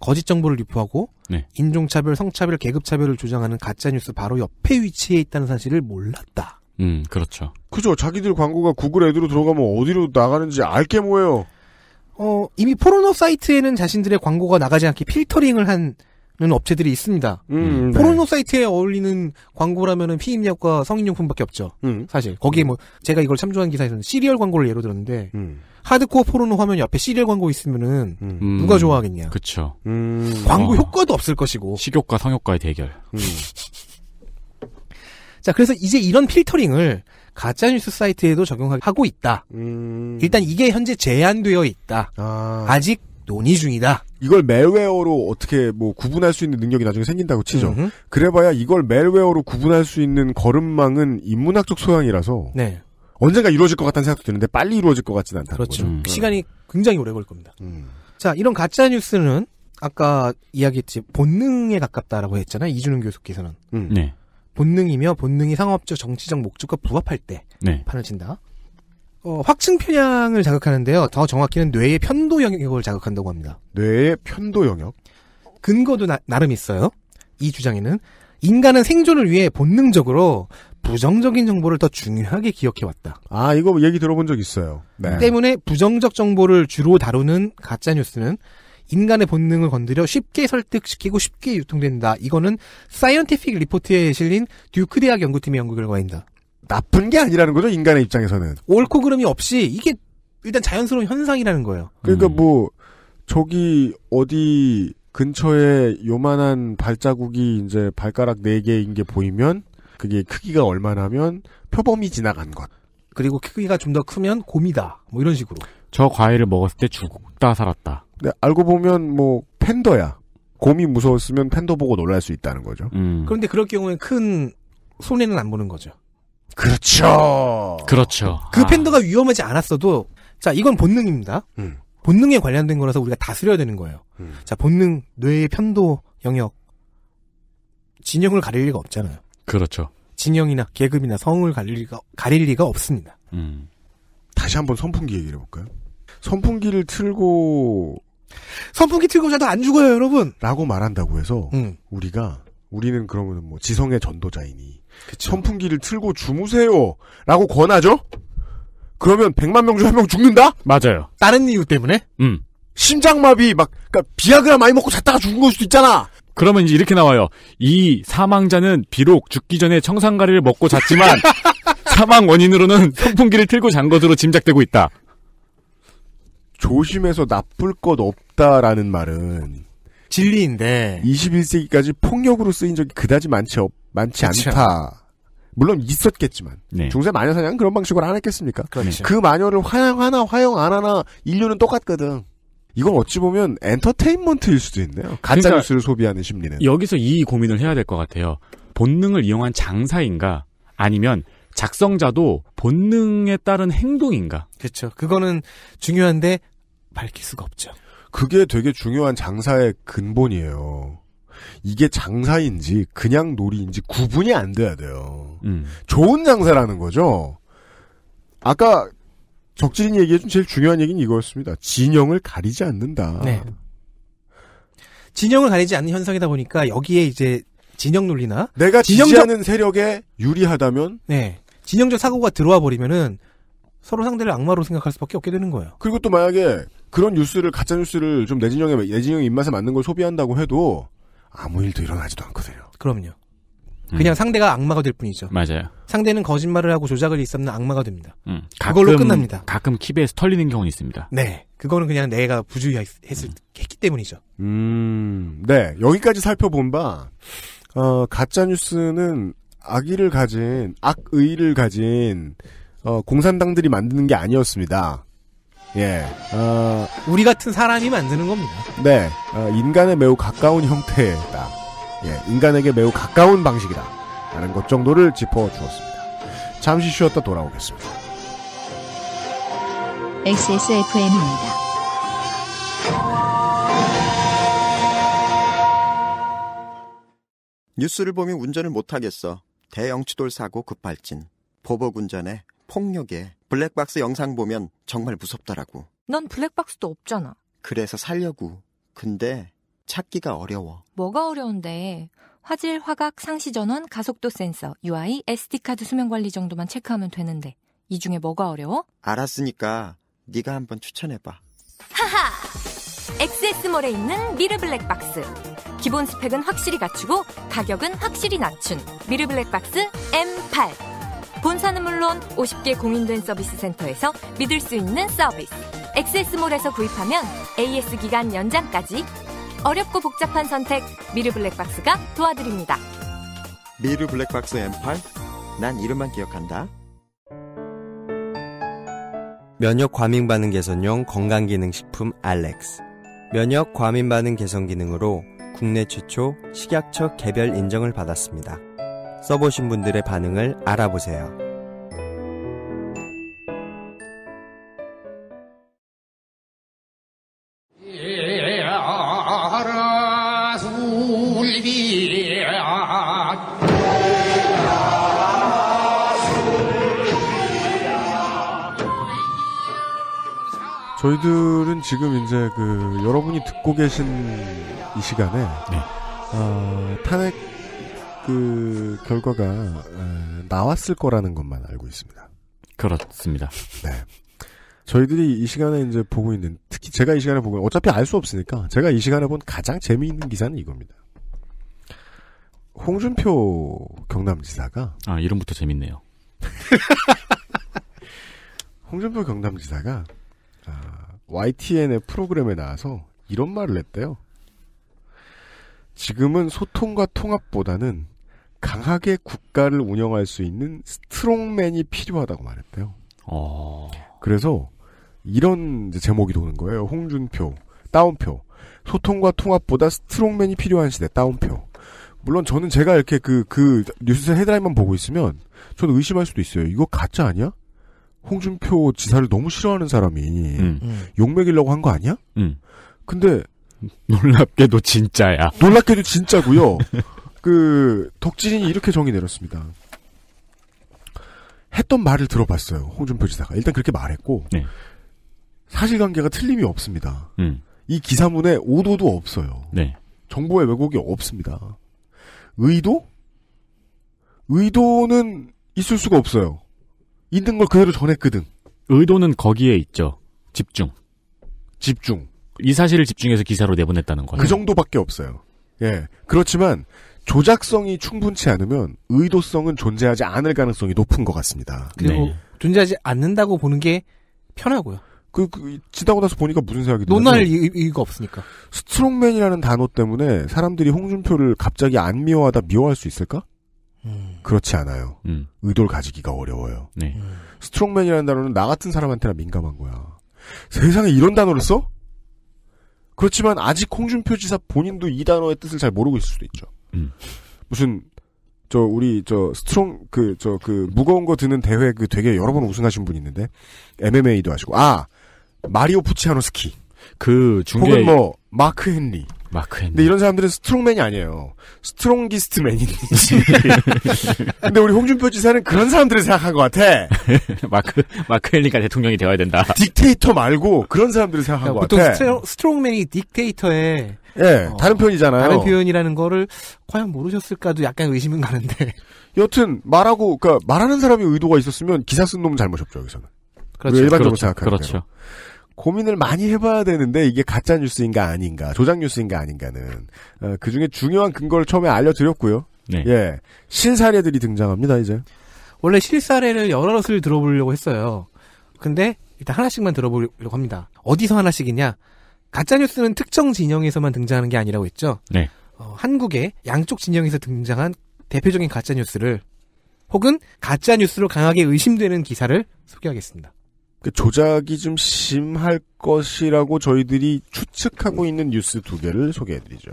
거짓 정보를 유포하고 네. 인종차별, 성차별, 계급차별을 조장하는 가짜뉴스 바로 옆에 위치해 있다는 사실을 몰랐다. 음, 그렇죠. 그죠. 자기들 광고가 구글 애드로 들어가면 어디로 나가는지 알게 뭐예요. 어, 이미 포르노 사이트에는 자신들의 광고가 나가지 않게 필터링을 한 업체들이 있습니다. 음, 음 네. 포르노 사이트에 어울리는 광고라면은 피임약과 성인용품밖에 없죠. 음. 사실 거기에 음. 뭐 제가 이걸 참조한 기사에서는 시리얼 광고를 예로 들었는데 음. 하드코어 포르노 화면 옆에 시리얼 광고 있으면은 음. 누가 좋아하겠냐. 그렇죠. 광고 어. 효과도 없을 것이고 식욕과 성욕과의 대결. 자 그래서 이제 이런 필터링을 가짜뉴스 사이트에도 적용하고 있다. 음... 일단 이게 현재 제한되어 있다. 아... 직 논의 중이다. 이걸 멜웨어로 어떻게 뭐 구분할 수 있는 능력이 나중에 생긴다고 치죠. 음흠. 그래봐야 이걸 멜웨어로 구분할 수 있는 걸음망은 인문학적 소양이라서 네. 언젠가 이루어질 것 같다는 생각도 드는데 빨리 이루어질 것 같지는 않다는 그렇죠. 거죠. 시간이 음. 굉장히 오래 걸릴 겁니다. 음. 자, 이런 가짜 뉴스는 아까 이야기했지 본능에 가깝다라고 했잖아요. 이준웅 교수께서는. 음. 네. 본능이며 본능이 상업적 정치적 목적과 부합할 때 네. 판을 친다. 어, 확증 편향을 자극하는데요. 더 정확히는 뇌의 편도 영역을 자극한다고 합니다. 뇌의 편도 영역? 근거도 나, 나름 있어요. 이 주장에는 인간은 생존을 위해 본능적으로 부정적인 정보를 더 중요하게 기억해왔다. 아, 이거 얘기 들어본 적 있어요. 네. 때문에 부정적 정보를 주로 다루는 가짜뉴스는 인간의 본능을 건드려 쉽게 설득시키고 쉽게 유통된다. 이거는 사이언티픽 리포트에 실린 듀크 대학 연구팀의 연구 결과입니다. 나쁜 게 아니라는 거죠 인간의 입장에서는 옳고 그름이 없이 이게 일단 자연스러운 현상이라는 거예요. 그러니까 음. 뭐 저기 어디 근처에 요만한 발자국이 이제 발가락 네개인게 보이면 그게 크기가 얼마나면 표범이 지나간 것. 그리고 크기가 좀 더 크면 곰이다. 뭐 이런 식으로. 저 과일을 먹었을 때 죽다 살았다. 근 네, 알고 보면 뭐 팬더야. 곰이 무서웠으면 팬더 보고 놀랄 수 있다는 거죠. 음. 그런데 그럴 경우에큰 손해는 안 보는 거죠. 그렇죠. 그렇죠. 그 아. 팬더가 위험하지 않았어도 자 이건 본능입니다. 음. 본능에 관련된 거라서 우리가 다스려야 되는 거예요. 음. 자 본능 뇌의 편도 영역 진영을 가릴 리가 없잖아요. 그렇죠. 진영이나 계급이나 성을 가릴 리가 가릴 리가 없습니다. 음. 다시 한번 선풍기 얘기를 해볼까요? 선풍기를 틀고 선풍기 틀고 자도 안 죽어요, 여러분. 라고 말한다고 해서 음. 우리가 우리는 그러면 뭐 지성의 전도자이니 그쵸. 선풍기를 틀고 주무세요라고 권하죠. 그러면 100만 명 중 한 명 죽는다? 맞아요. 다른 이유 때문에? 음. 심장마비 막 그러니까 비아그라 많이 먹고 잤다가 죽은 걸 수도 있잖아. 그러면 이제 이렇게 나와요. 이 사망자는 비록 죽기 전에 청산가리를 먹고 잤지만 사망 원인으로는 선풍기를 틀고 잔 것으로 짐작되고 있다. 조심해서 나쁠 것 없다라는 말은 진리인데 21세기까지 폭력으로 쓰인 적이 그다지 많지 없, 많지 그쵸. 않다. 물론 있었겠지만 네. 중세 마녀 사냥은 그런 방식으로 안 했겠습니까? 그렇죠. 그 마녀를 화양하나 화영 안 하나 인류는 똑같거든. 이건 어찌 보면 엔터테인먼트일 수도 있네요. 가짜 그러니까 뉴스를 소비하는 심리는. 여기서 이 고민을 해야 될 것 같아요. 본능을 이용한 장사인가 아니면 작성자도 본능에 따른 행동인가? 그렇죠. 그거는 중요한데 밝힐 수가 없죠. 그게 되게 중요한 장사의 근본이에요. 이게 장사인지 그냥 놀이인지 구분이 안 돼야 돼요. 음. 좋은 장사라는 거죠. 아까 적진이 얘기해준 제일 중요한 얘기는 이거였습니다. 진영을 가리지 않는다. 네. 진영을 가리지 않는 현상이다 보니까 여기에 이제 진영 논리나 내가 진영적... 지지하는 세력에 유리하다면 네. 진영적 사고가 들어와 버리면은 서로 상대를 악마로 생각할 수밖에 없게 되는 거예요. 그리고 또 만약에 그런 뉴스를 가짜 뉴스를 좀 내진영의 내진영 입맛에 맞는 걸 소비한다고 해도 아무 일도 일어나지도 않거든요. 그럼요. 음. 그냥 음. 상대가 악마가 될 뿐이죠. 맞아요. 상대는 거짓말을 하고 조작을 일삼는 악마가 됩니다. 음. 가끔, 그걸로 끝납니다. 가끔 키베에서 털리는 경우는 있습니다. 네. 그거는 그냥 내가 부주의했을, 음. 했기 때문이죠. 음, 네. 여기까지 살펴본 바, 어, 가짜뉴스는 악의를 가진 악의를 가진 어, 공산당들이 만드는 게 아니었습니다. 예, 어, 우리 같은 사람이 만드는 겁니다. 네, 어, 인간에 매우 가까운 형태다. 예, 인간에게 매우 가까운 방식이다. 라는 것 정도를 짚어 주었습니다. 잠시 쉬었다 돌아오겠습니다. XSFM입니다. 뉴스를 보면 운전을 못하겠어. 대영추돌 사고 급발진, 보복 운전에 폭력에 블랙박스 영상 보면 정말 무섭더라고. 넌 블랙박스도 없잖아. 그래서 살려고. 근데 찾기가 어려워. 뭐가 어려운데? 화질, 화각, 상시 전원, 가속도 센서, UI, SD 카드 수명 관리 정도만 체크하면 되는데 이 중에 뭐가 어려워? 알았으니까 네가 한번 추천해 봐. 하하. XS몰에 있는 미르 블랙박스. 기본 스펙은 확실히 갖추고 가격은 확실히 낮춘 미르 블랙박스 M8. 본사는 물론 50개 공인된 서비스 센터에서 믿을 수 있는 서비스. 엑세스몰에서 구입하면 AS 기간 연장까지 어렵고 복잡한 선택 미르 블랙박스가 도와드립니다. 미르 블랙박스 M8? 난 이름만 기억한다. 면역 과민 반응 개선용 건강기능식품 알렉스. 면역 과민 반응 개선 기능으로 국내 최초 식약처 개별 인정을 받았습니다. 써보신 분들의 반응을 알아보세요. 저희들은 지금 이제 그 여러분이 듣고 계신 이 시간에 네. 어, 탄핵 그 결과가 어, 나왔을 거라는 것만 알고 있습니다. 그렇습니다. 네. 저희들이 이 시간에 이제 보고 있는 특히 제가 이 시간에 보고 있는, 어차피 알 수 없으니까 제가 이 시간에 본 가장 재미있는 기사는 이겁니다. 홍준표 경남지사가 아 이름부터 재밌네요. 홍준표 경남지사가 아, YTN의 프로그램에 나와서 이런 말을 했대요. 지금은 소통과 통합보다는 강하게 국가를 운영할 수 있는 스트롱맨이 필요하다고 말했대요. 어... 그래서 이런 제목이 도는 거예요. 홍준표, 따옴표 소통과 통합보다 스트롱맨이 필요한 시대, 따옴표 물론 저는 제가 이렇게 그, 그, 뉴스 헤드라인만 보고 있으면 저는 의심할 수도 있어요. 이거 가짜 아니야? 홍준표 지사를 너무 싫어하는 사람이 음. 욕먹이려고 음. 한거 아니야? 음. 근데 놀랍게도 진짜야. 놀랍게도 진짜고요. 그 덕진이 이렇게 정의 내렸습니다. 했던 말을 들어봤어요. 홍준표 지사가 일단 그렇게 말했고 네. 사실관계가 틀림이 없습니다. 음. 이 기사문에 오도도 없어요. 네. 정보의 왜곡이 없습니다. 의도? 의도는 있을 수가 없어요. 있는 걸 그대로 전했거든. 의도는 거기에 있죠. 집중. 집중. 이 사실을 집중해서 기사로 내보냈다는 거예요. 그 정도밖에 없어요. 예. 그렇지만 조작성이 충분치 않으면 의도성은 존재하지 않을 가능성이 높은 것 같습니다. 그리고 네. 존재하지 않는다고 보는 게 편하고요. 그, 그 지나고 나서 보니까 무슨 생각이 드나요? 논할 이유가 없으니까. 스트롱맨이라는 단어 때문에 사람들이 홍준표를 갑자기 안 미워하다 미워할 수 있을까? 그렇지 않아요. 음. 의도를 가지기가 어려워요. 네. 스트롱맨이라는 단어는 나 같은 사람한테나 민감한 거야. 세상에 이런 단어를 써? 그렇지만 아직 홍준표 지사 본인도 이 단어의 뜻을 잘 모르고 있을 수도 있죠. 음. 무슨 저 우리 저 스트롱 그 저그 그 무거운 거 드는 대회 그 되게 여러 번 우승하신 분 있는데 MMA도 하시고 아 마리오 푸치아노 스키 그 중계 혹은 뭐 마크 헨리 마크 근데 이런 사람들은 스트롱맨이 아니에요. 스트롱기스트맨인지. 근데 우리 홍준표 지사는 그런 사람들을 생각한 것 같아. 마크, 마크 헨리가 대통령이 되어야 된다. 딕테이터 말고 그런 사람들을 생각한 그러니것 보통 같아. 스트롱, 스트롱맨이 딕테이터에 예, 어, 다른 표현이잖아요. 다른 표현이라는 거를 과연 모르셨을까도 약간 의심은 가는데. 여튼 말하고 그러니까 말하는 사람이 의도가 있었으면 기사 쓴 놈은 잘못이죠 여기서는. 그렇죠. 일반적으로 그렇죠. 생각하는 그렇죠. 고민을 많이 해봐야 되는데 이게 가짜 뉴스인가 아닌가, 조작 뉴스인가 아닌가는 어, 그 중에 중요한 근거를 처음에 알려드렸고요. 네. 예, 실사례들이 등장합니다 이제. 원래 실사례를 여럿을 러 들어보려고 했어요. 근데 일단 하나씩만 들어보려고 합니다. 어디서 하나씩이냐? 가짜 뉴스는 특정 진영에서만 등장하는 게 아니라고 했죠. 네. 어, 한국의 양쪽 진영에서 등장한 대표적인 가짜 뉴스를 혹은 가짜 뉴스로 강하게 의심되는 기사를 소개하겠습니다. 그 조작이 좀 심할 것이라고 저희들이 추측하고 있는 뉴스 두 개를 소개해드리죠.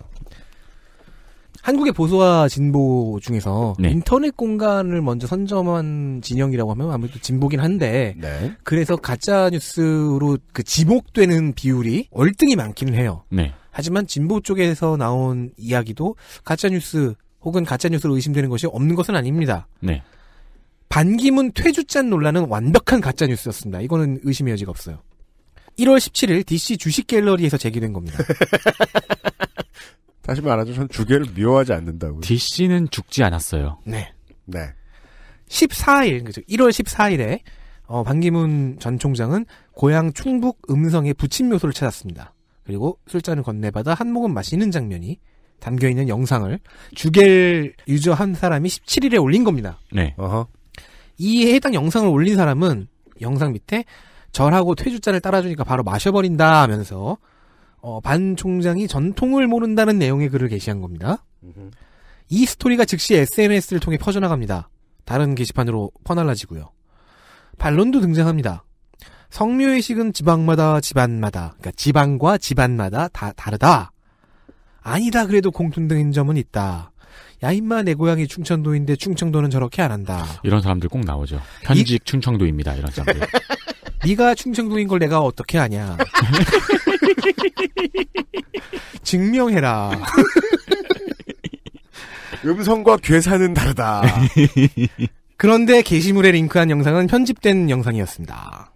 한국의 보수와 진보 중에서 네. 인터넷 공간을 먼저 선점한 진영이라고 하면 아무래도 진보긴 한데 네. 그래서 가짜 뉴스로 그 지목되는 비율이 얼등이 많기는 해요. 네. 하지만 진보 쪽에서 나온 이야기도 가짜 뉴스 혹은 가짜 뉴스로 의심되는 것이 없는 것은 아닙니다. 네. 반기문 퇴주잔 논란은 완벽한 가짜뉴스였습니다. 이거는 의심의 여지가 없어요. 1월 17일 DC 주식갤러리에서 제기된 겁니다. 다시 말하자 저는 주계를 미워하지 않는다고요. DC는 죽지 않았어요. 네. 네. 14일, 그죠. 1월 14일에, 어, 반기문 전 총장은 고향 충북 음성의 부친묘소를 찾았습니다. 그리고 술잔을 건네받아 한 모금 마시는 장면이 담겨있는 영상을 주겔 유저 한 사람이 17일에 올린 겁니다. 네. 어허. 이에 해당 영상을 올린 사람은 영상 밑에 절하고 퇴주자를 따라주니까 바로 마셔버린다 하면서 어, 반 총장이 전통을 모른다는 내용의 글을 게시한 겁니다. 이 스토리가 즉시 SNS를 통해 퍼져나갑니다. 다른 게시판으로 퍼날라지고요. 반론도 등장합니다. 성묘의식은 지방마다 집안마다, 그러니까 지방과 집안마다 다 다르다. 아니다 그래도 공통된 점은 있다. 야 임마 내 고향이 충청도인데 충청도는 저렇게 안 한다. 이런 사람들 꼭 나오죠. 현직 이... 충청도입니다. 이런 사람들. 네가 충청도인 걸 내가 어떻게 아냐. 증명해라. 음성과 괴사는 다르다. 그런데 게시물에 링크한 영상은 편집된 영상이었습니다.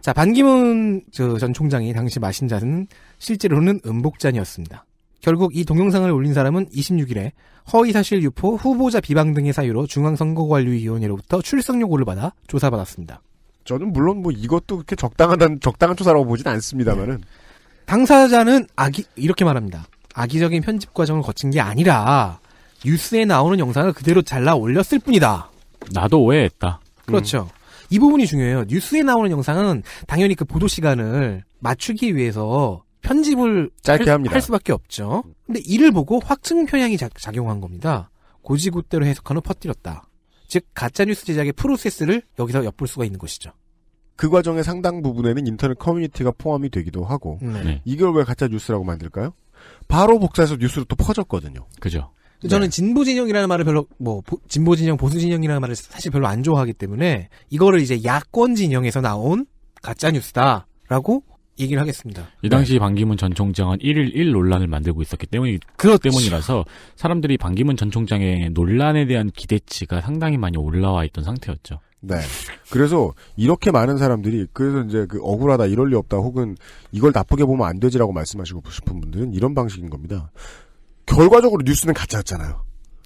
자, 반기문 전 총장이 당시 마신 자는 실제로는 음복잔이었습니다. 결국 이 동영상을 올린 사람은 26일에 허위사실 유포, 후보자 비방 등의 사유로 중앙선거관리위원회로부터 출석 요구를 받아 조사받았습니다. 저는 물론 뭐 이것도 그렇게 적당한 적당한 조사라고 보진 않습니다만은 네. 당사자는 아기 이렇게 말합니다. 악의적인 편집 과정을 거친 게 아니라 뉴스에 나오는 영상을 그대로 잘라 올렸을 뿐이다. 나도 오해했다. 그렇죠. 음. 이 부분이 중요해요. 뉴스에 나오는 영상은 당연히 그 보도 시간을 맞추기 위해서 편집을 짧게 할, 합니다. 할 수밖에 없죠. 근데 이를 보고 확증 편향이 작, 용한 겁니다. 고지고대로 해석하는 퍼뜨렸다. 즉 가짜뉴스 제작의 프로세스를 여기서 엿볼 수가 있는 것이죠. 그 과정의 상당 부분에는 인터넷 커뮤니티가 포함이 되기도 하고 음. 네. 네. 이걸 왜 가짜 뉴스라고 만들까요? 바로 복사해서 뉴스로 또 퍼졌거든요. 그죠. 저는 네. 진보 진영이라는 말을 별로 뭐 진보 진영 보수 진영이라는 말을 사실 별로 안 좋아하기 때문에 이거를 이제 야권 진영에서 나온 가짜 뉴스다라고 얘기를 하겠습니다. 이 당시 네. 반기문 전 총장은 1일 1 논란을 만들고 있었기 때문이 그렇 때문이라서 사람들이 반기문 전 총장의 논란에 대한 기대치가 상당히 많이 올라와 있던 상태였죠. 네. 그래서 이렇게 많은 사람들이 그래서 이제 그 억울하다 이럴 리 없다 혹은 이걸 나쁘게 보면 안 되지라고 말씀하시고 싶은 분들은 이런 방식인 겁니다. 결과적으로 뉴스는 가짜였잖아요.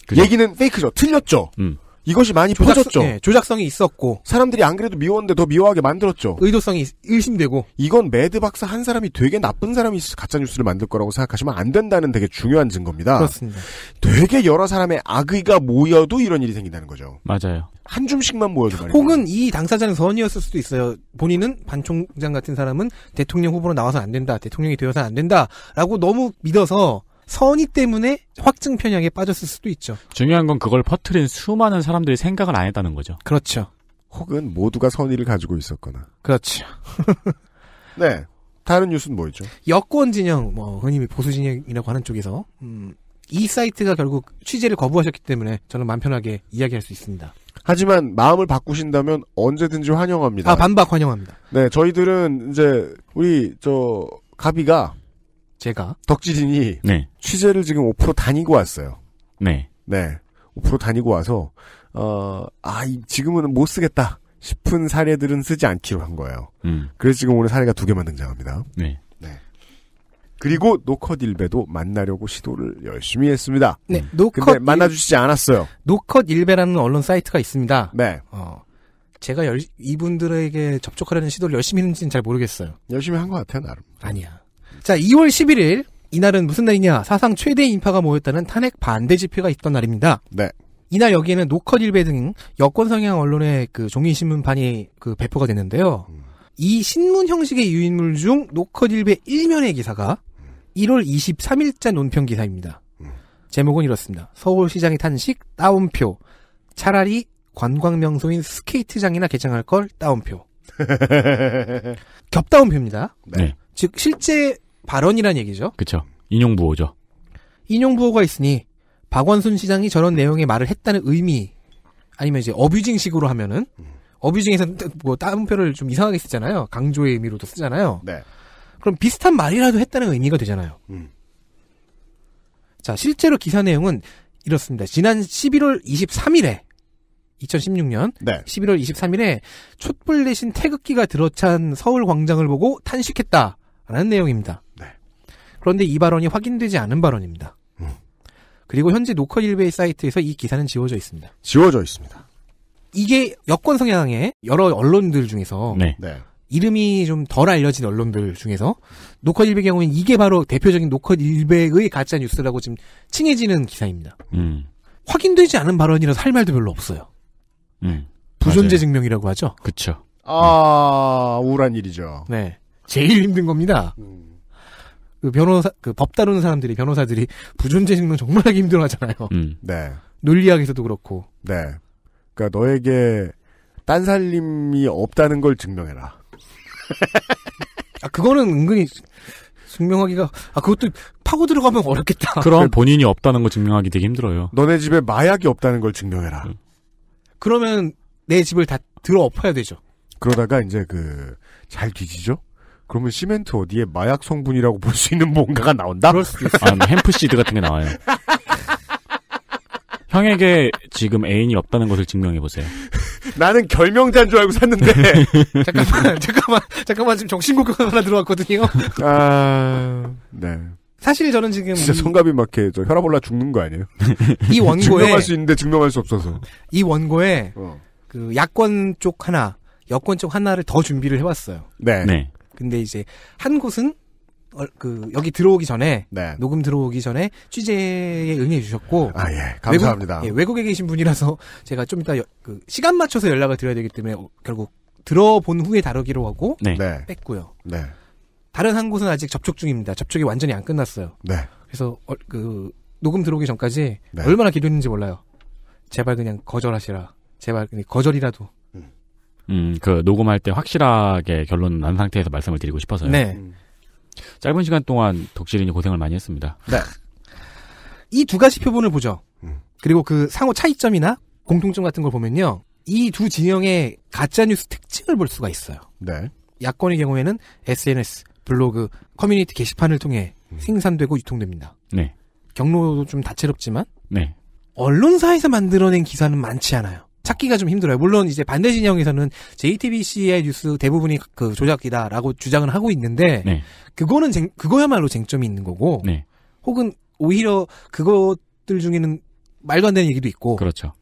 그죠? 얘기는 페이크죠. 틀렸죠. 음. 이것이 많이 조작 퍼졌죠. 네, 조작성이 있었고 사람들이 안 그래도 미워하는데 더 미워하게 만들었죠. 의도성이 의심되고 이건 매드 박스한 사람이 되게 나쁜 사람이 가짜 뉴스를 만들 거라고 생각하시면 안 된다는 되게 중요한 증거입니다. 그렇습니다. 되게 여러 사람의 악의가 모여도 이런 일이 생긴다는 거죠. 맞아요. 한 줌씩만 모여도 말이에 혹은 이 당사자는 선이었을 수도 있어요. 본인은 반 총장 같은 사람은 대통령 후보로 나와서 안 된다. 대통령이 되어서는 안 된다. 라고 너무 믿어서 선의 때문에 확증 편향에 빠졌을 수도 있죠. 중요한 건 그걸 퍼트린 수많은 사람들이 생각을 안 했다는 거죠. 그렇죠. 혹은 모두가 선의를 가지고 있었거나. 그렇죠. 네. 다른 뉴스는 뭐였죠? 여권 진영, 뭐 흔히 보수 진영이라고 하는 쪽에서 음, 이 사이트가 결국 취재를 거부하셨기 때문에 저는 마 편하게 이야기할 수 있습니다. 하지만 마음을 바꾸신다면 언제든지 환영합니다. 아 반박 환영합니다. 네, 저희들은 이제 우리 저 가비가 제가 덕질인이 네. 취재를 지금 5% 다니고 왔어요. 네. 네. 5% 다니고 와서 어, 아, 지금은 못 쓰겠다 싶은 사례들은 쓰지 않기로 한 거예요. 음. 그래서 지금 오늘 사례가 두 개만 등장합니다. 네. 네. 그리고 노컷일베도 만나려고 시도를 열심히 했습니다. 네, 음. 노컷 근데 만나주시지 않았어요. 노컷일베라는 언론 사이트가 있습니다. 네. 어, 제가 열, 이분들에게 접촉하려는 시도를 열심히 했는지는 잘 모르겠어요. 열심히 한 것 같아요, 나름. 아니야. 자, 2월 11일 이날은 무슨 날이냐? 사상 최대 인파가 모였다는 탄핵 반대 집회가 있던 날입니다. 네. 이날 여기에는 노컷 일베 등 여권 성향 언론의 그 종이 신문판이 그 배포가 됐는데요. 음. 이 신문 형식의 유인물 중 노컷 일베 1면의 기사가 1월 23일자 논평 기사입니다. 음. 제목은 이렇습니다. 서울시장의 탄식 따옴표. 차라리 관광 명소인 스케이트장이나 개장할 걸 따옴표. 겹따옴표입니다. 네. 즉 실제 발언이란 얘기죠. 그렇죠. 인용부호죠. 인용부호가 있으니 박원순 시장이 저런 내용의 말을 했다는 의미 아니면 이제 어뷰징식으로 하면은 음. 어뷰징에서는 뭐 따옴표를 좀 이상하게 쓰잖아요. 강조의 의미로도 쓰잖아요. 네. 그럼 비슷한 말이라도 했다는 의미가 되잖아요. 음. 자, 실제로 기사 내용은 이렇습니다. 지난 11월 23일에 2016년 네. 11월 23일에 촛불 대신 태극기가 들어찬 서울 광장을 보고 탄식했다. 라는 내용입니다. 네. 그런데 이 발언이 확인되지 않은 발언입니다. 음. 그리고 현재 노컷 일베이 사이트에서 이 기사는 지워져 있습니다. 지워져 있습니다. 이게 여권 성향의 여러 언론들 중에서 네. 네. 이름이 좀 덜 알려진 언론들 중에서 노컷 일베의 경우엔 이게 바로 대표적인 노컷 일베의 가짜 뉴스라고 지금 칭해지는 기사입니다. 음. 확인되지 않은 발언이라서 할 말도 별로 없어요. 음. 부존재 증명이라고 하죠. 그렇죠. 아 네. 우울한 일이죠. 네. 제일 힘든 겁니다. 음. 그 변호사, 그 법 다루는 사람들이, 변호사들이 부존재 증명 정말 하기 힘들어 하잖아요. 음. 네. 논리학에서도 그렇고. 네. 그니까 너에게 딴 살림이 없다는 걸 증명해라. 아, 그거는 은근히 증명하기가, 아, 그것도 파고 들어가면 어렵겠다. 그럼 본인이 없다는 걸 증명하기 되게 힘들어요. 너네 집에 마약이 없다는 걸 증명해라. 음. 그러면 내 집을 다 들어 엎어야 되죠. 그러다가 이제 그, 잘 뒤지죠? 그러면 시멘트 어디에 마약 성분이라고 볼 수 있는 뭔가가 나온다? 그럴 수도 있어 아, 햄프시드 같은 게 나와요. 형에게 지금 애인이 없다는 것을 증명해보세요. 나는 결명자인 줄 알고 샀는데. 잠깐만, 잠깐만, 잠깐만, 지금 정신공격 하나 들어왔거든요. 아, 네. 사실 저는 지금. 진짜 성갑이 막해. 저 혈압 올라 죽는 거 아니에요? 이 원고에. 증명할 수 있는데 증명할 수 없어서. 이 원고에, 어. 그, 야권 쪽 하나, 여권 쪽 하나를 더 준비를 해왔어요. 네. 네. 근데 이제 한 곳은 어, 그 여기 들어오기 전에 네. 녹음 들어오기 전에 취재에 응해 주셨고 아예 감사합니다 예, 외국, 에 계신 분이라서 제가 좀 이따 여, 그 시간 맞춰서 연락을 드려야 되기 때문에 어, 결국 들어본 후에 다루기로 하고 네. 네. 뺐고요 네. 다른 한 곳은 아직 접촉 중입니다 접촉이 완전히 안 끝났어요 네. 그래서 어, 그 녹음 들어오기 전까지 네. 얼마나 기도했는지 몰라요 제발 그냥 거절하시라 제발 그냥 거절이라도 음, 그 녹음할 때 확실하게 결론 난 상태에서 말씀을 드리고 싶어서요. 네. 음. 짧은 시간 동안 독실인이 고생을 많이 했습니다. 네. 이 두 가지 표본을 보죠. 음. 그리고 그 상호 차이점이나 공통점 같은 걸 보면요. 이 두 진영의 가짜뉴스 특징을 볼 수가 있어요. 네. 야권의 경우에는 SNS, 블로그, 커뮤니티 게시판을 통해 음. 생산되고 유통됩니다. 네. 경로도 좀 다채롭지만 네. 언론사에서 만들어낸 기사는 많지 않아요. 찾기가 좀 힘들어요. 물론 이제 반대 진영에서는 JTBC의 뉴스 대부분이 그 조작이다라고 주장을 하고 있는데 네. 그거는 쟁, 그거야말로 쟁점이 있는 거고 네. 혹은 오히려 그것들 중에는 말도 안 되는 얘기도 있고 그렇죠.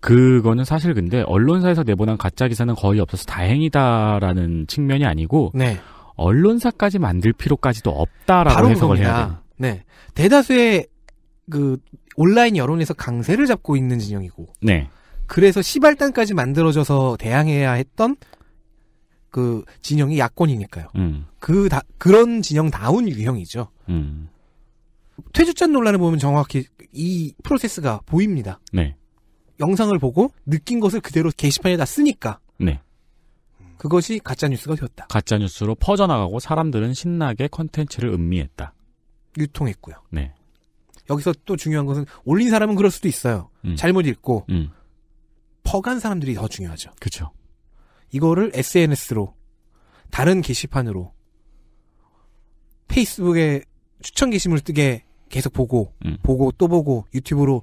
그거는 사실 근데 언론사에서 내보낸 가짜 기사는 거의 없어서 다행이다라는 측면이 아니고 네. 언론사까지 만들 필요까지도 없다라고 해석을 겁니다. 해야 돼요. 네. 대다수의 그 온라인 여론에서 강세를 잡고 있는 진영이고 네. 그래서 시발단까지 만들어져서 대항해야 했던 그 진영이 야권이니까요. 음. 그 다, 그런 진영 다운 유형이죠. 음. 퇴주잔 논란을 보면 정확히 이 프로세스가 보입니다. 네. 영상을 보고 느낀 것을 그대로 게시판에다 쓰니까. 네. 그것이 가짜뉴스가 되었다. 가짜뉴스로 퍼져나가고 사람들은 신나게 컨텐츠를 음미했다. 유통했고요. 네. 여기서 또 중요한 것은 올린 사람은 그럴 수도 있어요. 음. 잘못 읽고 음. 퍼간 사람들이 더 중요하죠. 그렇죠. 이거를 SNS로 다른 게시판으로 페이스북에 추천 게시물 뜨게 계속 보고 음. 보고 또 보고 유튜브로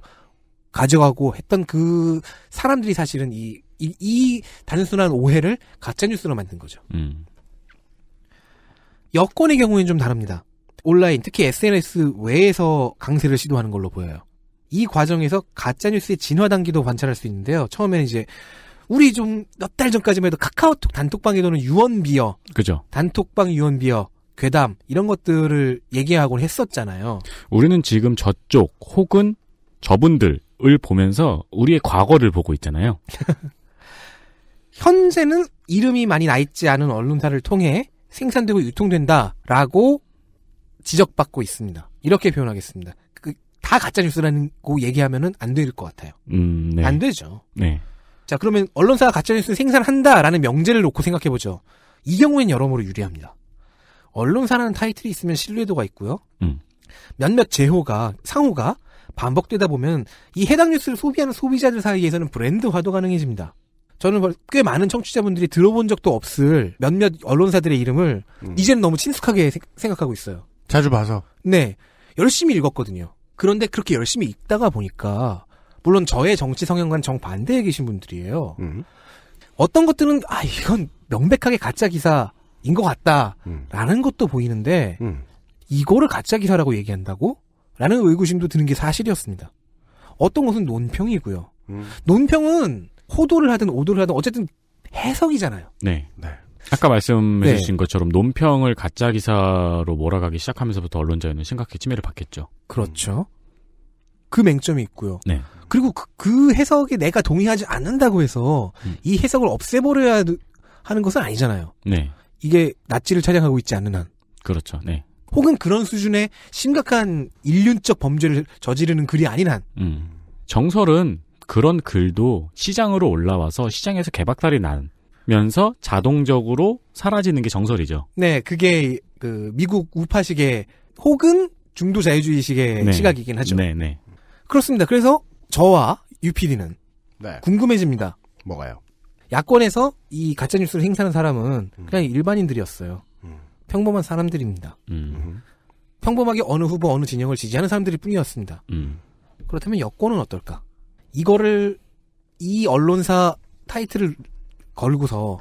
가져가고 했던 그 사람들이 사실은 이, 이, 이 단순한 오해를 가짜뉴스로 만든 거죠. 음. 여권의 경우에는 좀 다릅니다. 온라인, 특히 SNS 외에서 강세를 시도하는 걸로 보여요. 이 과정에서 가짜뉴스의 진화 단계도 관찰할 수 있는데요. 처음에는 이제 우리 좀 몇 달 전까지만 해도 카카오톡 단톡방에도는 유언비어, 그죠? 단톡방 유언비어, 괴담 이런 것들을 얘기하곤 했었잖아요. 우리는 지금 저쪽 혹은 저분들을 보면서 우리의 과거를 보고 있잖아요. 현재는 이름이 많이 나 있지 않은 언론사를 통해 생산되고 유통된다라고 지적받고 있습니다. 이렇게 표현하겠습니다. 다 가짜 뉴스라고 얘기하면은 안 될 것 같아요. 음, 네. 안 되죠. 네. 자 그러면 언론사가 가짜 뉴스 생산한다라는 명제를 놓고 생각해 보죠. 이 경우엔 여러모로 유리합니다. 언론사라는 타이틀이 있으면 신뢰도가 있고요. 음. 몇몇 제호가 상호가 반복되다 보면 이 해당 뉴스를 소비하는 소비자들 사이에서는 브랜드화도 가능해집니다. 저는 꽤 많은 청취자분들이 들어본 적도 없을 몇몇 언론사들의 이름을 음. 이젠 너무 친숙하게 생각하고 있어요. 자주 봐서. 네. 열심히 읽었거든요. 그런데 그렇게 열심히 읽다가 보니까 물론 저의 정치 성향과는 정반대에 계신 분들이에요. 음. 어떤 것들은 아 이건 명백하게 가짜 기사인 것 같다라는 음. 것도 보이는데 음. 이거를 가짜 기사라고 얘기한다고? 라는 의구심도 드는 게 사실이었습니다. 어떤 것은 논평이고요. 음. 논평은 호도를 하든 오도를 하든 어쨌든 해석이잖아요. 네. 네. 아까 말씀해 네. 주신 네. 것처럼 논평을 가짜 기사로 몰아가기 시작하면서부터 언론자에는 심각하 침해를 받겠죠. 그렇죠. 그 맹점이 있고요. 네. 그리고 그, 그 해석에 내가 동의하지 않는다고 해서 음. 이 해석을 없애버려야 하는 것은 아니잖아요. 네. 이게 낯지를 찾아가고 있지 않는 한. 그렇죠. 네. 혹은 그런 수준의 심각한 인륜적 범죄를 저지르는 글이 아닌 한. 음. 정설은 그런 글도 시장으로 올라와서 시장에서 개박살이 난 면서 자동적으로 사라지는 게 정설이죠. 네, 그게 그 미국 우파식의 혹은 중도 자유주의식의 네. 시각이긴 하죠. 네, 네. 그렇습니다. 그래서 저와 유피디는 네. 궁금해집니다. 뭐가요? 야권에서 이 가짜 뉴스를 행사하는 사람은 음. 그냥 일반인들이었어요. 음. 평범한 사람들입니다. 음. 평범하게 어느 후보 어느 진영을 지지하는 사람들이 뿐이었습니다. 음. 그렇다면 여권은 어떨까? 이거를 이 언론사 타이틀을 걸고서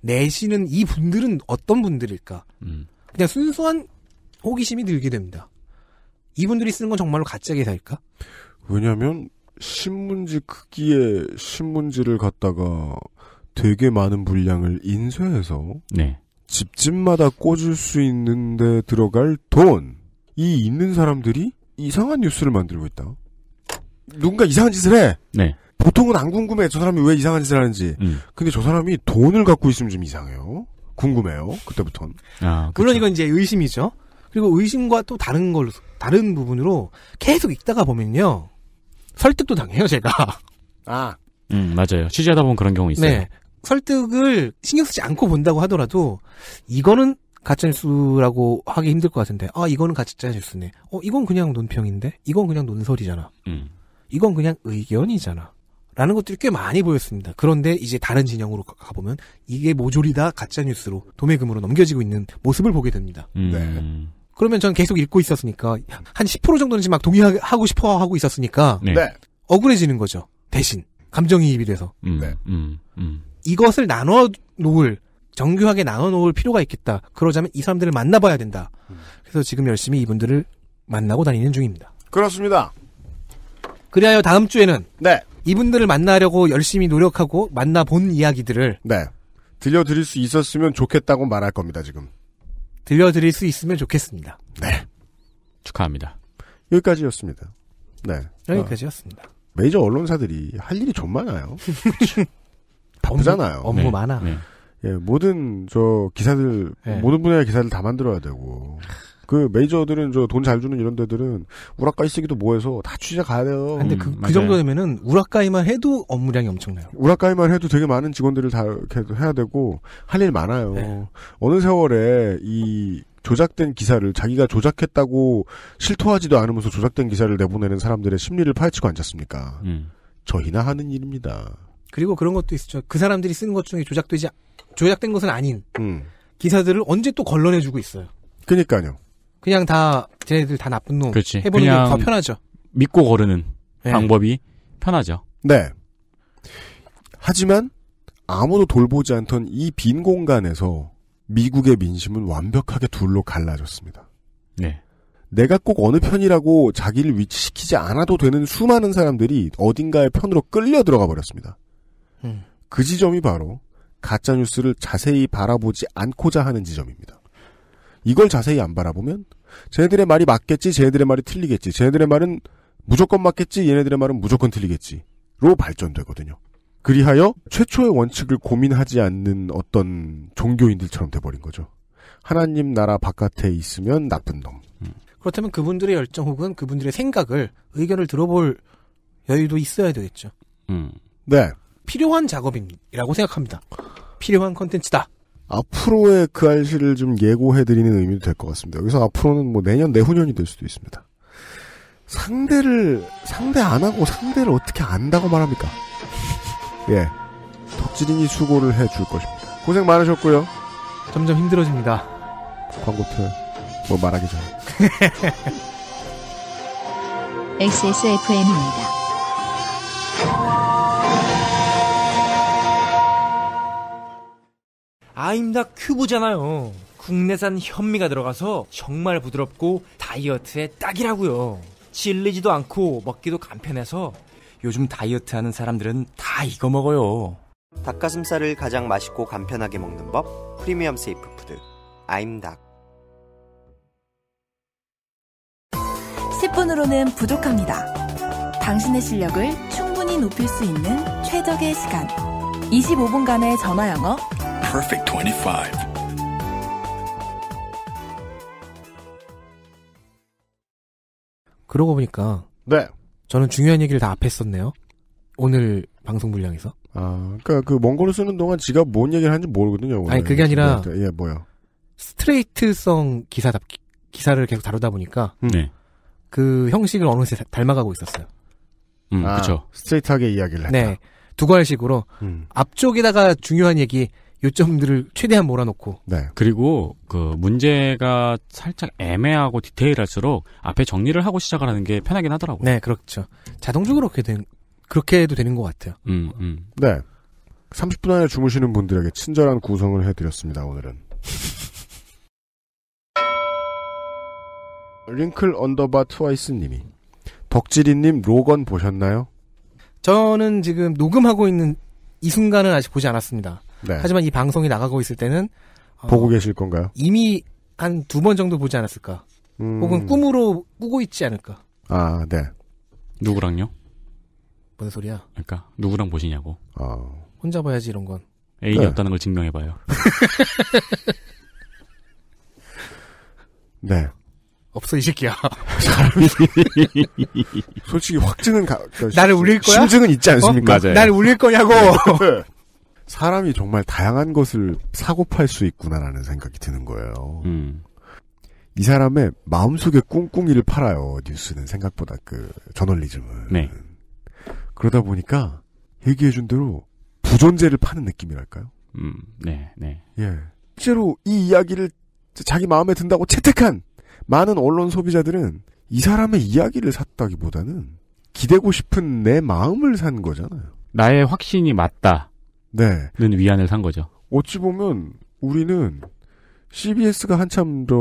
내시는 이 분들은 어떤 분들일까? 음. 그냥 순수한 호기심이 들게 됩니다. 이분들이 쓰는 건 정말로 가짜 기사일까? 왜냐하면 신문지 크기에 신문지를 갖다가 되게 많은 분량을 인쇄해서 네. 집집마다 꽂을 수 있는데 들어갈 돈이 있는 사람들이 이상한 뉴스를 만들고 있다. 누군가 이상한 짓을 해. 네. 보통은 안 궁금해. 저 사람이 왜 이상한 짓을 하는지. 음. 근데 저 사람이 돈을 갖고 있으면 좀 이상해요. 궁금해요. 그때부터는. 아, 물론 그쵸. 이건 이제 의심이죠. 그리고 의심과 또 다른 걸로 다른 부분으로 계속 읽다가 보면요. 설득도 당해요, 제가. 아. 음, 맞아요. 취재하다 보면 그런 경우 있어요. 네. 설득을 신경 쓰지 않고 본다고 하더라도 이거는 가짜뉴스라고 하기 힘들 것 같은데 아 이거는 가짜뉴스네 어 이건 그냥 논평인데 이건 그냥 논설이잖아 음. 이건 그냥 의견이잖아 라는 것들이 꽤 많이 보였습니다. 그런데 이제 다른 진영으로 가보면 이게 모조리다 가짜뉴스로 도매금으로 넘겨지고 있는 모습을 보게 됩니다. 음. 네. 그러면 전 계속 읽고 있었으니까 한 10% 정도는 지금 막 동의하고 싶어 하고 있었으니까 네. 네. 억울해지는 거죠. 대신 감정이입이 돼서 음. 네. 음. 음. 이것을 나눠 놓을 정교하게 나눠 놓을 필요가 있겠다. 그러자면 이 사람들을 만나봐야 된다. 그래서 지금 열심히 이분들을 만나고 다니는 중입니다. 그렇습니다. 그리하여 다음 주에는 네. 이분들을 만나려고 열심히 노력하고 만나본 이야기들을 네. 들려드릴 수 있었으면 좋겠다고 말할 겁니다, 지금. 들려드릴 수 있으면 좋겠습니다. 네. 축하합니다. 여기까지였습니다. 네. 여기까지였습니다. 어, 메이저 언론사들이 할 일이 좀 많아요. 바쁘잖아요. 그렇죠. 업무, 업무 네. 많아. 네. 예, 모든 저 기사들 네. 모든 분야의 기사를 다 만들어야 되고 그 메이저들은 저 돈 잘 주는 이런 데들은 우라카이 쓰기도 뭐해서 다 취재 가야 돼요. 아, 근데 그, 음, 그 정도 되면은 우라카이만 해도 업무량이 엄청나요. 우라카이만 해도 되게 많은 직원들을 다 이렇게 해야 되고 할 일 많아요. 네. 어느 세월에 이 조작된 기사를 자기가 조작했다고 실토하지도 않으면서 조작된 기사를 내보내는 사람들의 심리를 파헤치고 앉았습니까? 음. 저희나 하는 일입니다. 그리고 그런 것도 있었죠. 그 사람들이 쓰는 것 중에 조작되지 조작된 것은 아닌 음. 기사들을 언제 또 걸러내주고 있어요. 그니까요. 그냥 다 쟤네들 다 나쁜 놈 그렇지. 해보는 게 더 편하죠. 믿고 거르는 네. 방법이 편하죠. 네. 하지만 아무도 돌보지 않던 이 빈 공간에서 미국의 민심은 완벽하게 둘로 갈라졌습니다. 네. 내가 꼭 어느 편이라고 자기를 위치시키지 않아도 되는 수많은 사람들이 어딘가의 편으로 끌려 들어가 버렸습니다. 음. 그 지점이 바로 가짜뉴스를 자세히 바라보지 않고자 하는 지점입니다. 이걸 자세히 안 바라보면 쟤네들의 말이 맞겠지, 쟤네들의 말이 틀리겠지, 쟤네들의 말은 무조건 맞겠지, 얘네들의 말은 무조건 틀리겠지로 발전되거든요. 그리하여 최초의 원칙을 고민하지 않는 어떤 종교인들처럼 돼버린 거죠. 하나님 나라 바깥에 있으면 나쁜 놈. 음. 그렇다면 그분들의 열정 혹은 그분들의 생각을 의견을 들어볼 여유도 있어야 되겠죠. 음. 네. 필요한 작업이라고 생각합니다. 필요한 컨텐츠다. 앞으로의 그알씨을좀 예고해드리는 의미도 될 것 같습니다. 여기서 앞으로는 뭐 내년, 내후년이 될 수도 있습니다. 상대를, 상대 안 하고 상대를 어떻게 안다고 말합니까? 예. 덕질인이 수고를 해줄 것입니다. 고생 많으셨고요. 점점 힘들어집니다. 광고표, 뭐 말하기 전에. XSFM입니다. 아임다 큐브잖아요. 국내산 현미가 들어가서 정말 부드럽고 다이어트에 딱이라고요. 질리지도 않고 먹기도 간편해서 요즘 다이어트 하는 사람들은 다 이거 먹어요. 닭가슴살을 가장 맛있고 간편하게 먹는 법 프리미엄 세이프 푸드 아임닭 10분으로는 부족합니다. 당신의 실력을 충분히 높일 수 있는 최적의 시간 25분간의 전화 영어 Perfect 25. 그러고 보니까 네. 저는 중요한 얘기를 다 앞에 했었네요 오늘 방송 분량에서. 아, 그러니까 그 몽골어 쓰는 동안 지가 뭔 얘기를 하는지 모르거든요. 오늘. 아니 그게 아니라 예, 뭐요? 스트레이트성 기사 답 기사를 계속 다루다 보니까 음. 네. 그 형식을 어느새 닮아가고 있었어요. 음, 아, 그렇죠. 스트레이트하게 이야기를 했다. 네. 두괄식으로 음. 앞쪽에다가 중요한 얘기 요점들을 최대한 몰아놓고. 네. 그리고 그 문제가 살짝 애매하고 디테일할수록 앞에 정리를 하고 시작을 하는 게 편하긴 하더라고요. 네, 그렇죠. 자동적으로 그렇게 된 그렇게 해도 되는 것 같아요. 음, 음. 네. 30분 안에 주무시는 분들에게 친절한 구성을 해드렸습니다. 오늘은. 링클 언더바 트와이스님이 덕질이님 로건 보셨나요? 저는 지금 녹음하고 있는 이 순간은 아직 보지 않았습니다. 네. 하지만 이 방송이 나가고 있을 때는 어, 보고 계실 건가요? 이미 한 두 번 정도 보지 않았을까? 음... 혹은 꿈으로 꾸고 있지 않을까? 아, 네. 누구랑요? 뭔 소리야? 그러니까 누구랑 보시냐고. 어... 혼자 봐야지 이런 건. 애인이었다는 네. 걸 증명해봐요. 네. 없어 이 새끼야. 솔직히 확증은 가, 그러니까 나를 울릴 거야? 심증은 있지 않습니까? 어? 맞아요. 나를 네. 울릴 거냐고. 네. 사람이 정말 다양한 것을 사고 팔 수 있구나라는 생각이 드는 거예요. 음. 이 사람의 마음속에 꿍꿍이를 팔아요. 뉴스는 생각보다 그 저널리즘은. 네. 그러다 보니까 얘기해준 대로 부존재를 파는 느낌이랄까요? 음, 네, 네. 예. 실제로 이 이야기를 자기 마음에 든다고 채택한 많은 언론 소비자들은 이 사람의 이야기를 샀다기보다는 기대고 싶은 내 마음을 산 거잖아요. 나의 확신이 맞다. 네. 는 위안을 산 거죠. 어찌 보면 우리는 CBS가 한참 더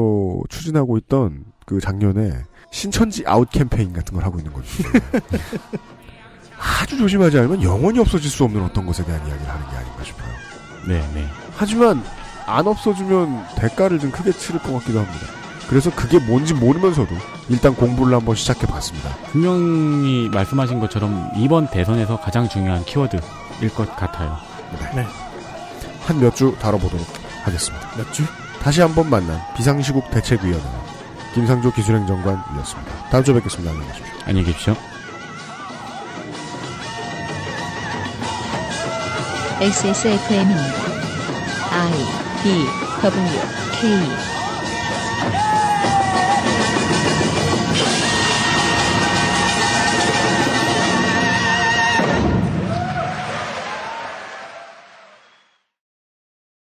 추진하고 있던 그 작년에 신천지 아웃 캠페인 같은 걸 하고 있는 거죠. 아주 조심하지 않으면 영원히 없어질 수 없는 어떤 것에 대한 이야기를 하는 게 아닌가 싶어요. 네, 네. 하지만 안 없어지면 대가를 좀 크게 치를 것 같기도 합니다. 그래서 그게 뭔지 모르면서도 일단 공부를 한번 시작해 봤습니다. 분명히 말씀하신 것처럼 이번 대선에서 가장 중요한 키워드일 것 같아요. 있 네. 한 몇 주 다뤄보도록 하겠습니다. 몇 주? 다시 한 번 만난 비상시국 대책위원회 김상조 기술행정관이었습니다. 다음 주에 뵙겠습니다. 안녕히 계십시오. 안녕히 계십시오. XSFM입니다. I D W K